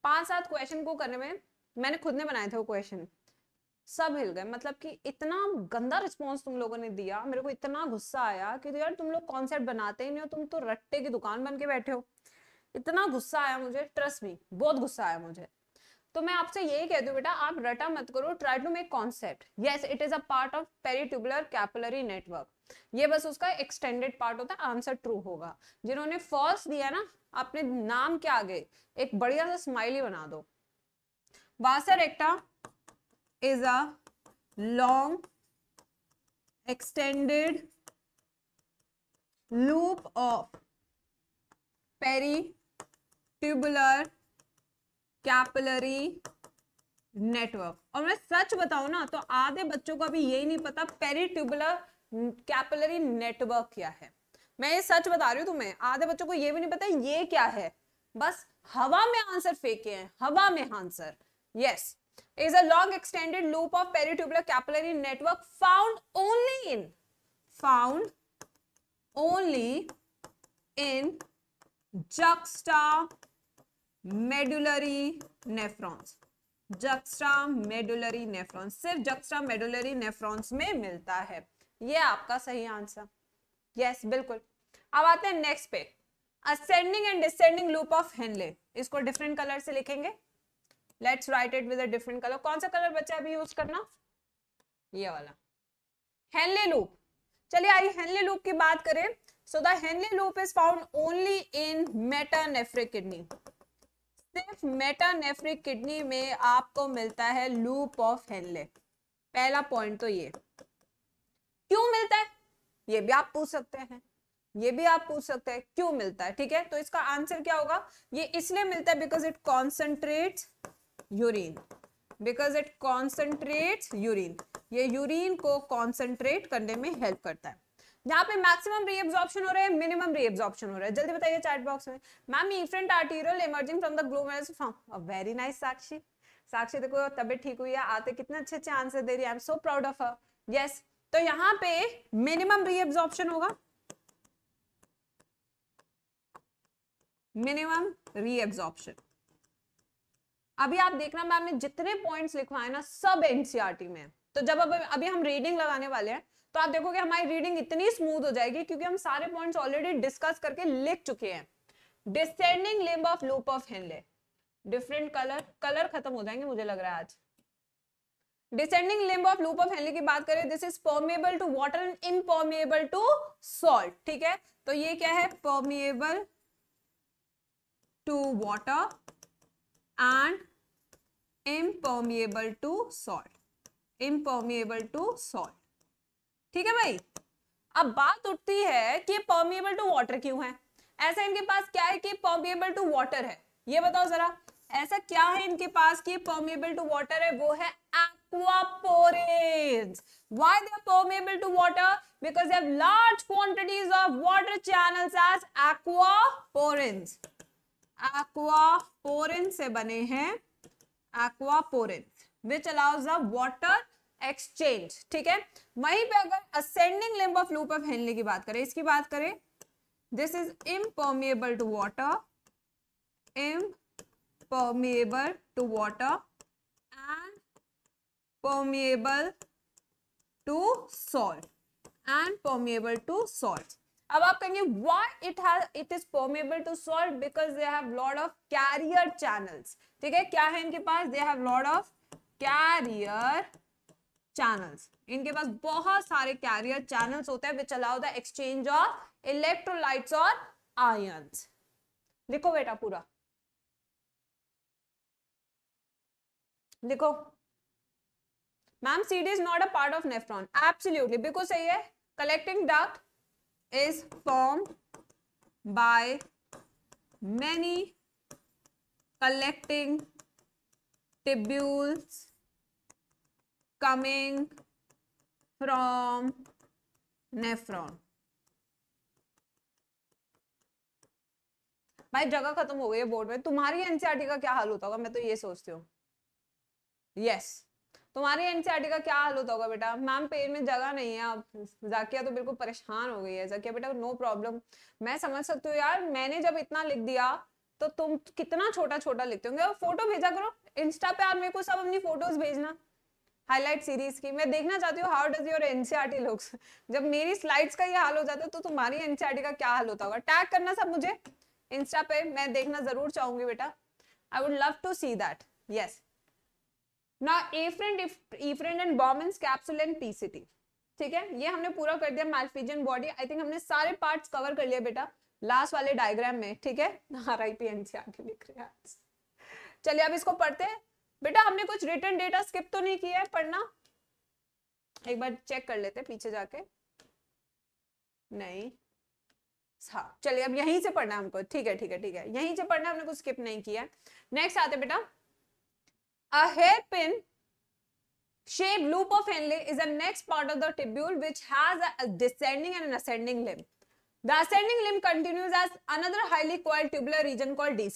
पांच सात क्वेश्चन को करने में मैंने खुद ने बनाए थे वो क्वेश्चन सब हिल गए मतलब कि इतना गंदा रिस्पांस तुम लोगों ने दिया मेरे को इतना गुस्सा आया कि तो यार तुम लोग कॉन्सेप्ट बनाते ही नहीं हो तुम तो रट्टे की दुकान बन के बैठे हो इतना गुस्सा आया मुझे ट्रस्ट भी बहुत गुस्सा आया मुझे तो मैं आपसे यही कह दू बेटा आप रटा मत करो try to make concept yes it is a part of peritubular capillary network ये बस उसका एक्सटेंडेड पार्ट होता है आंसर ट्रू होगा जिन्होंने फॉल्स दिया ना अपने नाम के आगे एक बढ़िया सा स्माइली बना दो vasa recta is a long extended loop of peritubular capillary network और मैं सच बताऊ ना तो आधे बच्चों को अभी यही नहीं पता पेरीट्यूबुलर कैपलरी नेटवर्क क्या है मैं ये सच बता रही हूँ तुम्हें आधे बच्चों को ये भी नहीं पता ये क्या है बस हवा में आंसर फेंके हैं हवा में answer yes is a long extended loop of peritubular capillary network found only in found only in juxtamedullary nephrons juxtamedullary nephrons सिर्फ जक्स्ट्रा मेडुलरी नेफ्रॉन्स में मिलता है ये आपका सही आंसर यस बिल्कुल अब आते हैं नेक्स्ट पे ascending and descending loop of Henle इसको डिफरेंट कलर से लिखेंगे let's write it with a different colour कौन सा कलर बच्चा अभी यूज करना ये वाला हेनले लूप चलिए आइए हेनले लूप की बात करें so the Henle loop is found only in metanephric kidney सिर्फ मेटानेफ्रिक किडनी में आपको मिलता है लूप ऑफ हेनले पहला पॉइंट तो ये क्यों मिलता है ये भी आप पूछ सकते हैं ये भी आप पूछ सकते हैं क्यों मिलता है ठीक है तो इसका आंसर क्या होगा ये इसलिए मिलता है because it concentrate urine because it concentrate urine ये यूरिन को कॉन्सेंट्रेट करने में हेल्प करता है यहाँ पे मैक्सिमम रीअब्जॉर्प्शन हो रहा है मिनिमम रीअब्जॉर्प्शन हो रहा है जल्दी बताइए चैट बॉक्स में ma'am efferent arterial emerging from the glomerulus a very nice Sakshi Sakshi देखो तबियत ठीक हुई है आते कितने अच्छे अच्छे आंसर दे रही है I am so proud of her yes तो यहां पे मिनिमम रीअब्जॉर्प्शन होगा मिनिमम रीअब्जॉर्प्शन अभी आप देखना मैम ने जितने पॉइंट्स लिखवाए ना सब एनसीईआरटी e में तो जब अब अभी हम रीडिंग लगाने वाले हैं तो आप देखोगे हमारी रीडिंग इतनी स्मूथ हो जाएगी क्योंकि हम सारे पॉइंट्स ऑलरेडी डिस्कस करके लिख चुके हैं descending limb of loop of Henle different colour colour खत्म हो जाएंगे मुझे लग रहा है आज descending limb of loop of Henle की बात करें this is permeable to water and impermeable to salt ठीक है तो ये क्या है permeable to water and impermeable to salt impermeable to salt ठीक है भाई अब बात उठती है कि परमिएबल टू वाटर क्यों है ऐसा इनके पास क्या है कि परमिएबल टू वाटर है ये बताओ जरा ऐसा क्या है इनके पास कि परमिएबल टू वाटर है वो है aquaporins why they are permeable to water because they have large quantities of water channels as aquaporins aquaporins se bane hain aquaporins which allows the water exchange ठीक है वहीं पे अगर ascending limb of loop of Henle की बात करें इसकी बात करें this is impermeable to water impermeable to water and permeable to salt and permeable to salt अब आप कहेंगे why it has it is permeable to salt because they have lot of carrier channels ठीक है क्या है इनके पास they have lot of carrier channels इनके पास बहुत सारे कैरियर चैनल्स होते हैं which allow the exchange of electrolytes और आयंस लिखो बेटा पूरा लिखो ma'am D is not a part of nephron absolutely बिल्कुल सही है collecting duct is form by many collecting tubules coming from nephron भाई जगह खत्म हो गई है बोर्ड में तुम्हारी एनसीआरटी e का क्या हाल होता होगा मैं तो ये सोचती हूँ यस तुम्हारी एनसीआरटी e का क्या हाल होता होगा बेटा मैम पेज में जगह नहीं है अब जाकिया तो बिल्कुल परेशान हो गई है जाकिया बेटा नो प्रॉब्लम मैं समझ सकती हूँ यार मैंने जब इतना लिख दिया तो तुम कितना छोटा छोटा लिखते होंगे फोटो भेजा करो इंस्टा पे आप मेरे को सब अपनी फोटोज भेजना हाईलाइट सीरीज की मैं देखना चाहती हूँ how does your NCERT looks जब मेरी स्लाइड्स का ये हाल हो जाता है तो तुम्हारी एनसीआरटी e का क्या हाल होता होगा टैग करना सब मुझे इंस्टा पे मैं देखना जरूर चाहूंगी बेटा I would love to see that yes ना afferent afferent and Bowman's capsule and PCT ठीक है ये हमने पूरा कर दिया मालफीजियन बॉडी आई थिंक हमने सारे पार्ट कवर कर लिया बेटा लास्ट वाले डायग्राम में ठीक है आर आई पी एनसीआरटी लिख रहे हैं चलिए अब इसको पढ़ते हैं बेटा हमने कुछ रिटर्न डेटा स्किप तो नहीं किया है पढ़ना एक बार चेक कर लेते पीछे जाके नहीं हाँ चलिए अब यहीं से पढ़ना हमको ठीक है ठीक है ठीक है यहीं से पढ़ना हमने कुछ स्किप नहीं किया नेक्स्ट आते बेटा a hairpin shape loop of Henle is next part of the tubule which has descending and ascending limb the ascending limb continues as another highly coiled tubular region call D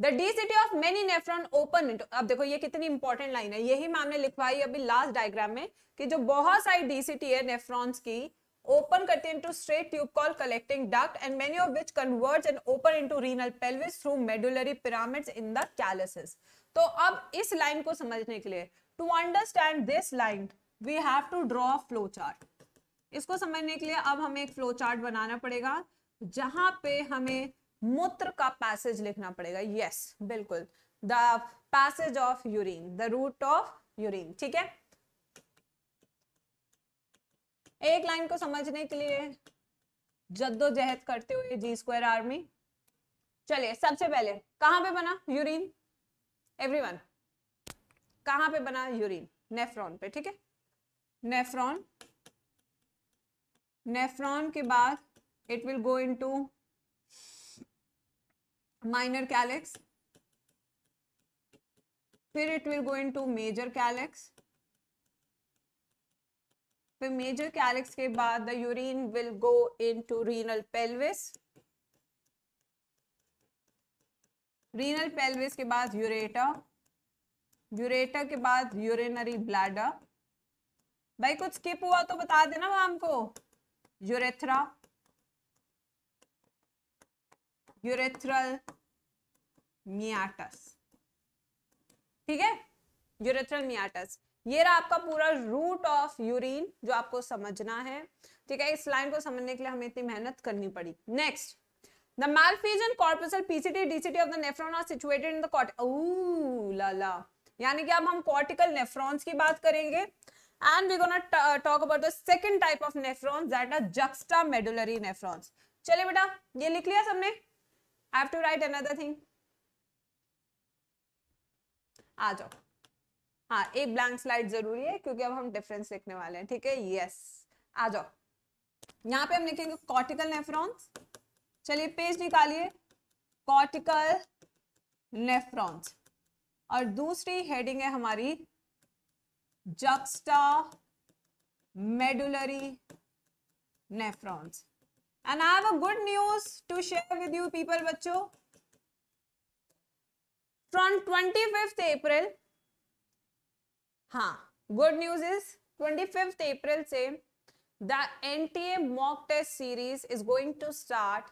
the D DCT of many nephron open अब देखो ये कितनी important line है यही ma'am ने लिखवाई अभी last diagram में कि जो बहुत सारी डी डीसीटी है नेफ्रॉन्स की open contain into straight tube call collecting duct and many of which convert and open into renal pelvis through medullary pyramid in the calyces तो अब इस लाइन को समझने के लिए to understand this line we have to draw flow chart इसको समझने के लिए अब हमें एक फ्लो चार्ट बनाना पड़ेगा जहां पे हमें मूत्र का पैसेज लिखना पड़ेगा यस बिल्कुल the passage of urine the route of urine ठीक है एक लाइन को समझने के लिए जद्दोजहद करते हुए जी स्क्वायर आर्मी चलिए सबसे पहले कहां पे बना यूरिन एवरीवन कहां पे बना यूरिन नेफ्रॉन पे ठीक है नेफ्रॉन नेफ्रॉन के बाद it will go into minor calyx फिर it will go to major calyx फिर मेजर कैलेक्स के बाद the urine will go to renal pelvis renal pelvis के बाद यूरेटा यूरेटा के बाद यूरिनरी ब्लैडर भाई कुछ स्किप हुआ तो बता देना वहां हमको यूरेथ्रा यूरेथ्रल मियाटस ठीक है यूरेथ्रल मियाटस ये रहा आपका पूरा रूट ऑफ यूरिन जो आपको समझना है ठीक है इस लाइन को समझने के लिए हमें इतनी मेहनत करनी पड़ी next the malpighian corpuscle PCT DCT of the nephron are situated in the cortical यानी कि अब हम कॉर्टिकल नेफ्रॉन्स की बात करेंगे and and we're talk about the the type of nephrons that are juxtamedullary nephrons चलिए बेटा ये लिख लिया सबने I have to write another thing आ जाओ हाँ एक ब्लैंक स्लाइड जरूरी है क्योंकि अब हम डिफरेंस लिखने वाले हैं ठीक है यस आ जाओ यहाँ पे हम लिखेंगे कॉर्टिकल नेफ्रॉन्स चलिए पेज निकालिए कॉर्टिकल नेफ्रॉन्स और दूसरी हेडिंग है हमारी juxtamedullary nephrons and I have a good news to share with you people बच्चों from 25th अप्रैल हाँ good news is 25th April से the N T A mock test series is going to start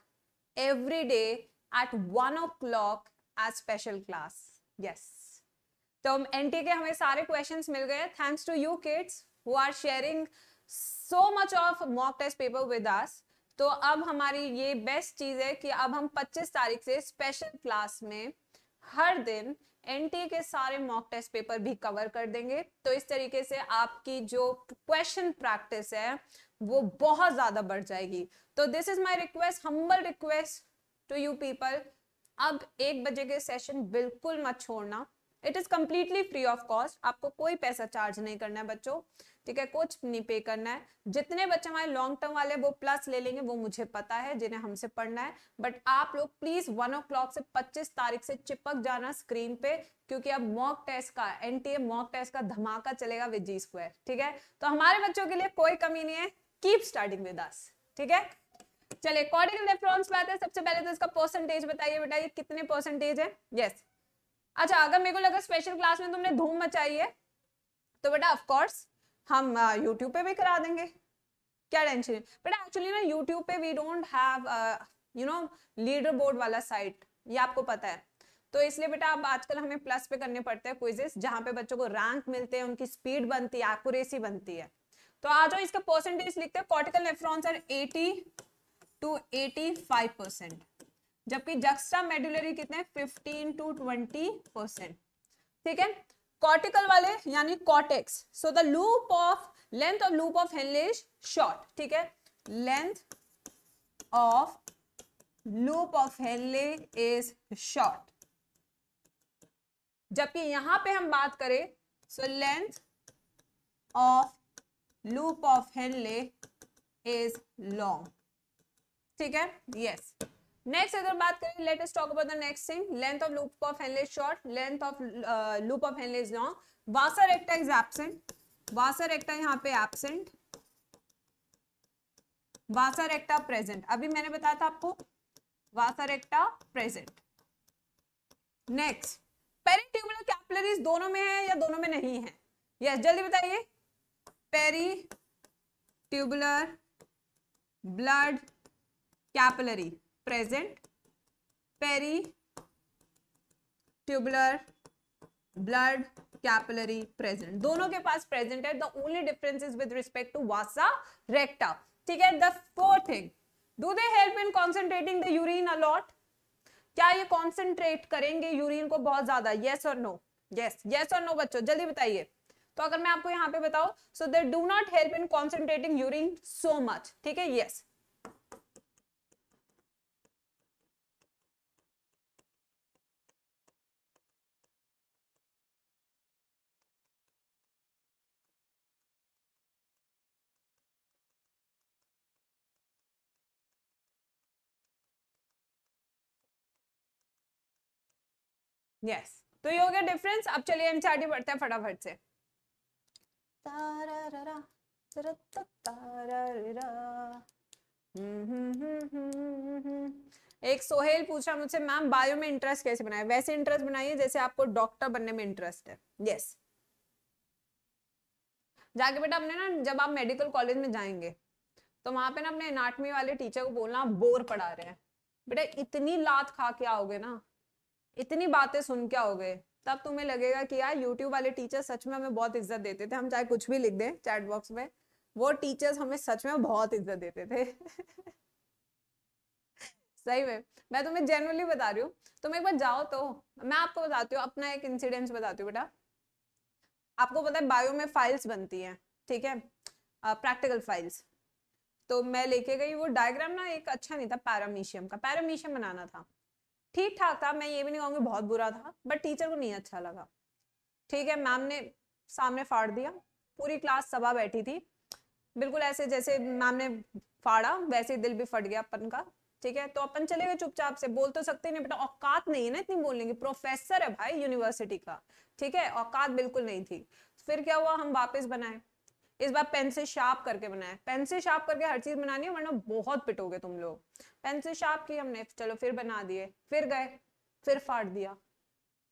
every day at one o'clock as special class yes तो हम NTA के हमें सारे question मिल गए thanks to you kids who are sharing so much of mock test paper with us तो अब हमारी ये बेस्ट चीज है कि अब हम 25 तारीख से स्पेशल क्लास में हर दिन एनटी e के सारे मॉक टेस्ट पेपर भी कवर कर देंगे तो इस तरीके से आपकी जो क्वेश्चन प्रैक्टिस है वो बहुत ज्यादा बढ़ जाएगी तो this is my request humble request to you people अब एक बजे के सेशन बिल्कुल मत छोड़ना it is completely free of cost आपको कोई पैसा चार्ज नहीं करना है बच्चों ठीक है कुछ नहीं पे करना है जितने बच्चे हमारे लॉन्ग टर्म वाले वो प्लस ले लेंगे वो मुझे पता है जिन्हें हमसे पढ़ना है बट आप लोग प्लीज वन ओ क्लॉक से 25 तारीख से चिपक जाना स्क्रीन पे क्योंकि अब मॉक टेस्ट का एनटीए मॉक टेस्ट का धमाका चलेगा विद जी स्क्वायर ठीक है तो हमारे बच्चों के लिए कोई कमी नहीं है कीप स्टार्टिंग विद अस ठीक है चलिए कॉर्डिकल रेफरेंस बात है सबसे पहले तो इसका परसेंटेज बताइए बेटा ये कितने परसेंटेज है यस yes. अच्छा अगर मेरे को लगा स्पेशल क्लास में तुमने धूम मचाई है तो बेटा ऑफकोर्स हम यूट्यूब पे भी करा देंगे क्या टेंशन बट एक्चुअली ना यूट्यूब पे we don't have you know leader board वाला साइट ये आपको पता है तो इसलिए बेटा अब आजकल हमें प्लस पे करने पड़ते हैं क्विजेस जहाँ पे बच्चों को रैंक मिलते हैं उनकी स्पीड बनती है एक्यूरेसी बनती है तो आ जाओ इसका परसेंटेज लिखते हैं cortical nephrons are 80 to 85 percent जबकि जक्स्टा मेडुलरी कितने 15 टू 20 परसेंट ठीक है कॉर्टिकल वाले यानी cortex so the loop of length of loop of Henle is short ठीक है length of loop of Henle is short जबकि यहां पे हम बात करें so length of loop of Henle is long ठीक है यस yes. नेक्स्ट अगर बात करें latest talk about the next thing length of loop of Henle short length of loop of Henle is long vasa recta is absent washer recta यहाँ पे absent washer recta present अभी मैंने बताया था आपको vasa recta present next peri peritubular capillaries दोनों में है या दोनों में नहीं है यस yes, जल्दी बताइए peri tubular blood capillary present peri tubular blood capillary present दोनों के पास प्रेजेंट है the only difference is with respect to vasa recta ठीक है the four thing do they help in concentrating the urine a lot क्या ये concentrate करेंगे urine को बहुत ज्यादा येस और नो यस यस और नो बच्चों जल्दी बताइए तो अगर मैं आपको यहाँ पे बताऊ so they do not help in concentrating urine so much ठीक है यस यस तो ये हो गया डिफरेंस अब चलिए चार्टी पढ़ते हैं फटाफट से एक सोहेल पूछ रहा मुझसे मैम बायो में इंटरेस्ट कैसे बनाए वैसे इंटरेस्ट बनाइए जैसे आपको डॉक्टर बनने में इंटरेस्ट है यस yes. जाके बेटा अपने ना जब आप मेडिकल कॉलेज में जाएंगे तो वहां पे ना अपने एनाटमी वाले टीचर को बोलना बोर पढ़ा रहे हैं बेटा इतनी लात खा के आओगे ना इतनी बातें सुन के गए तब तुम्हें लगेगा कि यार यूट्यूब वाले टीचर सच में हमें बहुत इज्जत देते थे हम चाहे कुछ भी लिख दें चैट बॉक्स में वो टीचर्स हमें सच में बहुत इज्जत देते थे *laughs* सही में मैं तुम्हें जनरली बता रही हूँ तुम एक बार जाओ तो मैं आपको बताती हूँ अपना एक इंसिडेंस बताती हूँ बेटा आपको पता है बायो में फाइल्स बनती हैं ठीक है प्रैक्टिकल फाइल्स तो मैं लेके गई वो डायग्राम ना एक अच्छा नहीं था पैरामीशियम का पैरामीशियम बनाना था ठीक ठाक था मैं ये भी नहीं कहूँगी बहुत बुरा था बट टीचर को नहीं अच्छा लगा ठीक है मैम ने सामने फाड़ दिया पूरी क्लास सभा बैठी थी बिल्कुल ऐसे जैसे मैम ने फाड़ा वैसे दिल भी फट गया अपन का ठीक है तो अपन चले गए चुपचाप से बोल तो सकते नहीं बेटा औकात नहीं है ना इतनी बोलने की प्रोफेसर है भाई यूनिवर्सिटी का ठीक है औकात बिल्कुल नहीं थी फिर क्या हुआ हम वापस बनाए इस बार पेन से शार्प करके बनाया पेन से शार्प करके हर चीज बनानी है वरना बहुत पिटोगे तुम लोग पेन से शार्प की हमने चलो फिर बना दिए फिर गए फिर फाड़ दिया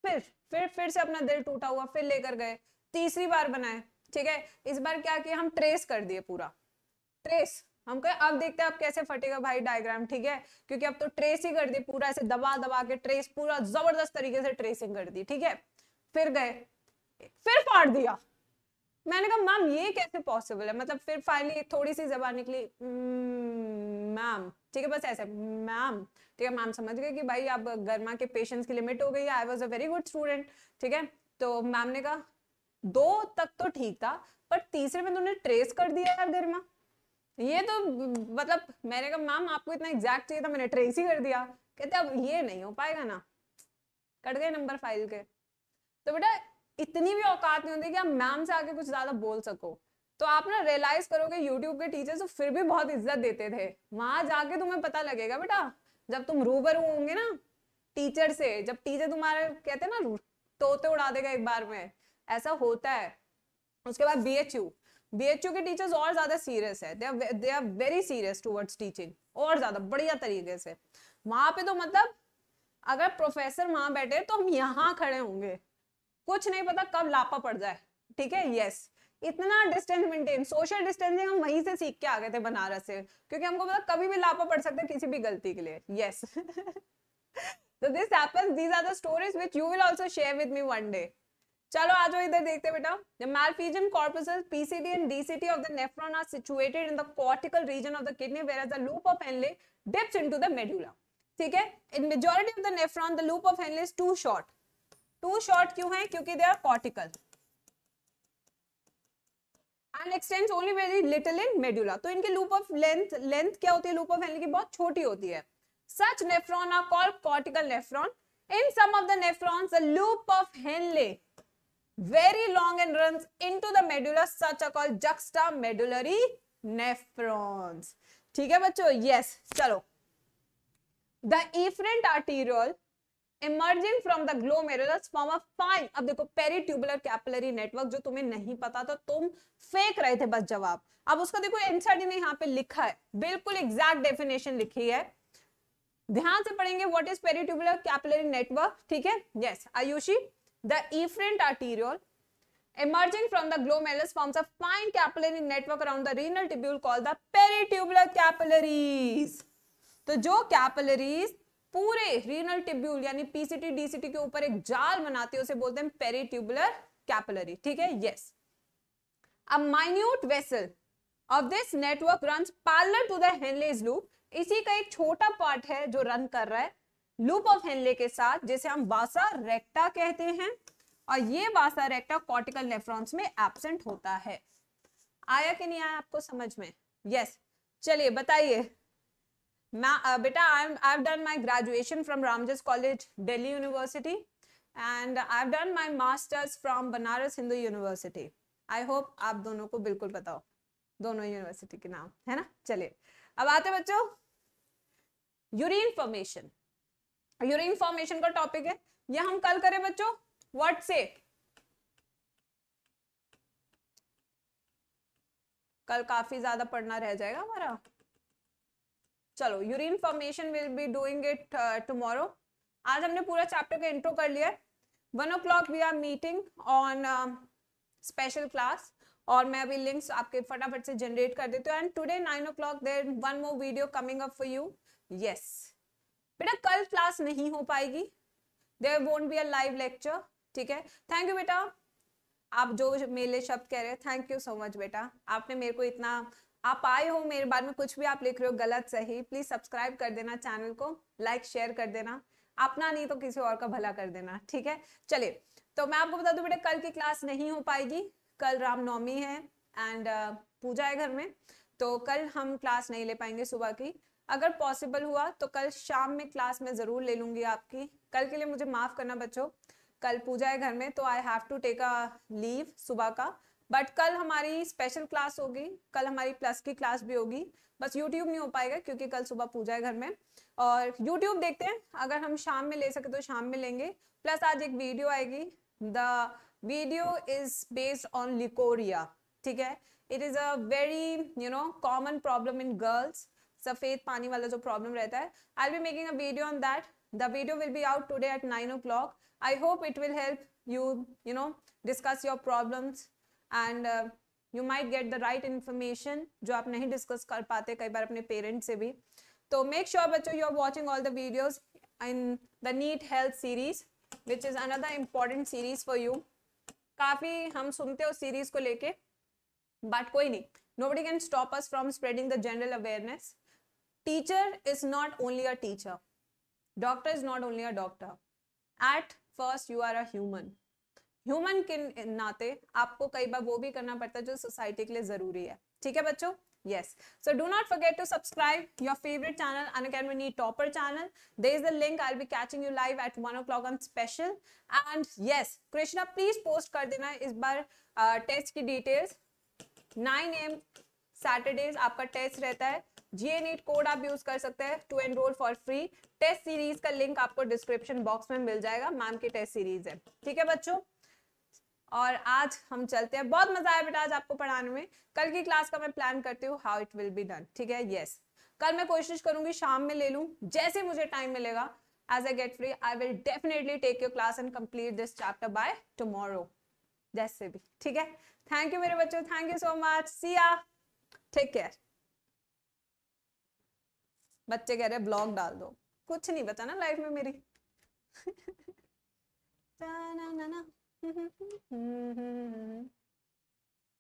फिर फिर फिर से अपना दिल टूटा हुआ फिर लेकर गए तीसरी बार बनाए ठीक है इस बार क्या किया हम ट्रेस कर दिए पूरा ट्रेस हम कहे अब देखते हैं अब कैसे फटेगा भाई डायग्राम ठीक है क्योंकि अब तो ट्रेस ही कर दी पूरा ऐसे दबा दबा के ट्रेस पूरा जबरदस्त तरीके से ट्रेसिंग कर दी ठीक है फिर गए फिर फाड़ दिया मैंने कहा मैम ये कैसे पॉसिबल है मतलब फिर फाइनली थोड़ी सी जबान निकली हम्म, मैम ठीक है बस ऐसे मैम ठीक है मैम समझ गए कि भाई अब गर्मा के पेशेंस की लिमिट हो गई I was a very good student ठीक है तो मैम ने कहा दो तक तो ठीक था पर तीसरे में तुमने ट्रेस कर दिया यार गर्मा ये तो मतलब मैंने कहा मैम आपको इतना एग्जैक्ट चाहिए था मैंने ट्रेस ही कर दिया कहते अब ये नहीं हो पाएगा ना कट गए नंबर फाइल के तो बेटा इतनी भी औकात नहीं होती कि आप मैम से आके कुछ ज़्यादा बोल सको तो आप ना रियलाइज करोगे यूट्यूब के टीचर्स तो फिर भी बहुत इज्जत देते थे वहां जाके तुम्हें पता लगेगा बेटा जब तुम रूबरू होंगे ना टीचर से जब टीचर तुम्हारे कहते ना तोते उड़ा देगा एक बार में ऐसा होता है उसके बाद B H U B H U के टीचर्स और ज्यादा सीरियस है they are they are very serious towards teaching और ज्यादा बढ़िया तरीके से वहां पे तो मतलब अगर प्रोफेसर वहां बैठे तो हम यहाँ खड़े होंगे कुछ नहीं पता कब लापा पड़ जाए ठीक है यस इतना डिस्टेंस मेंटेन सोशल डिस्टेंसिंग हम वहीं से सीख के आ गए थे बनारस से क्योंकि हमको पता कभी भी लापा पड़ सकते किसी भी गलती के लिए यस तो this apple these are the stories which you will also share with me one day चलो आज इधर देखते बेटा the Malpighian corpuscle PCT and DCT of the nephron are situated in the cortical region of the kidney where the loop of Henle dips into the medulla ठीक है in majority of the nephron the loop of Henle is too short too short क्यों है क्योंकि दे are cortical and only very little in medulla तो इनके loop of length length क्या होती है लूप ऑफ की बहुत छोटी होती है such nephron are called cortical nephron in some of the nephrons loop of Henle very long and run into the medulla such are called juxtamedullary nephrons ठीक है बच्चों यस yes, चलो the efferent arteriole emerging from the glomerulus form a fine अब देखो peritubular capillary network जो तुम्हें नहीं पता था तुम फेंक रहे थे बस जवाब अब उसका देखो आंसर इन्हें यहां पे लिखा है बिल्कुल एग्जैक्ट डेफिनेशन लिखी है ध्यान से पढ़ेंगे what is peritubular capillary network ठीक है yes Ayushi the efferent arteriole emerging from the glomerulus forms a fine capillary network around the renal tubule called the peritubular capillaries तो जो कैपलरीज पूरे रीनल टिब्यूल यानी पीसीटी डीसीटी के ऊपर एक जाल बनाती है उसे बोलते हैं पेरिट्यूबुलर कैपिलरी ठीक है yes a minute vessel of this network run parallel to the loop इसी का एक छोटा पार्ट है जो रन कर रहा है लूप ऑफ हेनले के साथ जिसे हम वासा रेक्टा कहते हैं और ये वासा रेक्टा कॉर्टिकल नेफ्रॉन्स में एबसेंट होता है आया कि नहीं आया आपको समझ में यस yes. चलिए बताइए बेटा I I done my graduation from Ramjas College Delhi University and I done my masters from Banaras Hindu University I hope आप दोनों को बिल्कुल बताओ दोनों यूनिवर्सिटी के नाम है ना चलिए अब आते बच्चों यूरिन फॉर्मेशन यूरिन फॉर्मेशन का टॉपिक है यह हम कल करें बच्चों व्हाट से कल काफी ज्यादा पढ़ना रह जाएगा हमारा चलो urine formation will be doing it tomorrow आज हमने पूरा चैप्टर का इंट्रो कर लिया one o'clock we are meeting on special class और मैं अभी लिंक्स आपके फटाफट से जनरेट कर देती हूँ and today nine o'clock there one more video coming up for you yes बेटा कल क्लास नहीं हो पाएगी there won't be a live lecture ठीक है थैंक यू बेटा आप जो मेले शब्द कह रहे हैं थैंक यू सो मच बेटा आपने मेरे को इतना आप आए हो मेरे बारे में कुछ भी आप लिख रहे हो गलत सही प्लीज सब्सक्राइब कर देना चैनल को लाइक शेयर कर देना अपना नहीं तो किसी और का भला कर देना ठीक है चलिए तो मैं आपको बता दूं बेटा कल की क्लास नहीं हो पाएगी कल रामनवमी है एंड uh, पूजा है घर में तो कल हम क्लास नहीं ले पाएंगे सुबह की अगर पॉसिबल हुआ तो कल शाम में क्लास में ज़रूर ले लूंगी आपकी कल के लिए मुझे माफ़ करना बच्चों कल पूजा है घर में तो I have to take a leave सुबह का बट कल हमारी स्पेशल क्लास होगी कल हमारी प्लस की क्लास भी होगी बस यूट्यूब नहीं हो पाएगा क्योंकि कल सुबह पूजा है घर में और यूट्यूब देखते हैं अगर हम शाम में ले सके तो शाम में लेंगे प्लस आज एक वीडियो आएगी the video is based on leucorrhoea ठीक है it is a very you know common problem in girls सफेद पानी वाला जो प्रॉब्लम रहता है I be making a video on that video will be out today at nine o'clock I hope it will help you you know discuss your problems and you might get the right information जो आप नहीं discuss कर पाते कई बार अपने parents से भी तो मेक श्योर बच्चों you are watching all the videos in the NEET health series which is another important series for you काफ़ी हम सुनते हो सीरीज को लेके बट कोई नहीं body can stop us from spreading the general awareness teacher is not only a teacher doctor is not only a doctor at first you are a human human के नाते आपको कई बार वो भी करना पड़ता है जो सोसाइटी के लिए जरूरी है ठीक है बच्चों yes so do not forget to subscribe your favorite channel unacademy topper channel there is the link i'll be catching you live at 1 o'clock on special and yes krishna please post kar dena is bar uh, test ki details 9 am Saturdays आपका test रहता है GA NEET code आप use कर सकते हैं to enrol for free test series का link आपको description box में मिल जाएगा मैम की टेस्ट सीरीज है ठीक है बच्चों और आज हम चलते हैं बहुत मजा आया बेटा आज आपको पढ़ाने में कल की क्लास का मैं प्लान करती हूँ how it will be done ठीक है यस कल मैं कोशिश करूंगी शाम में ले लूँ जैसे मुझे टाइम मिलेगा as I get free I will definitely take your class and complete this chapter by tomorrow जैसे भी ठीक है थैंक यू मेरे बच्चों thank you so much Siya take care बच्चे कह रहे ब्लॉग डाल दो कुछ नहीं बचा ना लाइफ में मेरी ना ना ना Hmm hmm hmm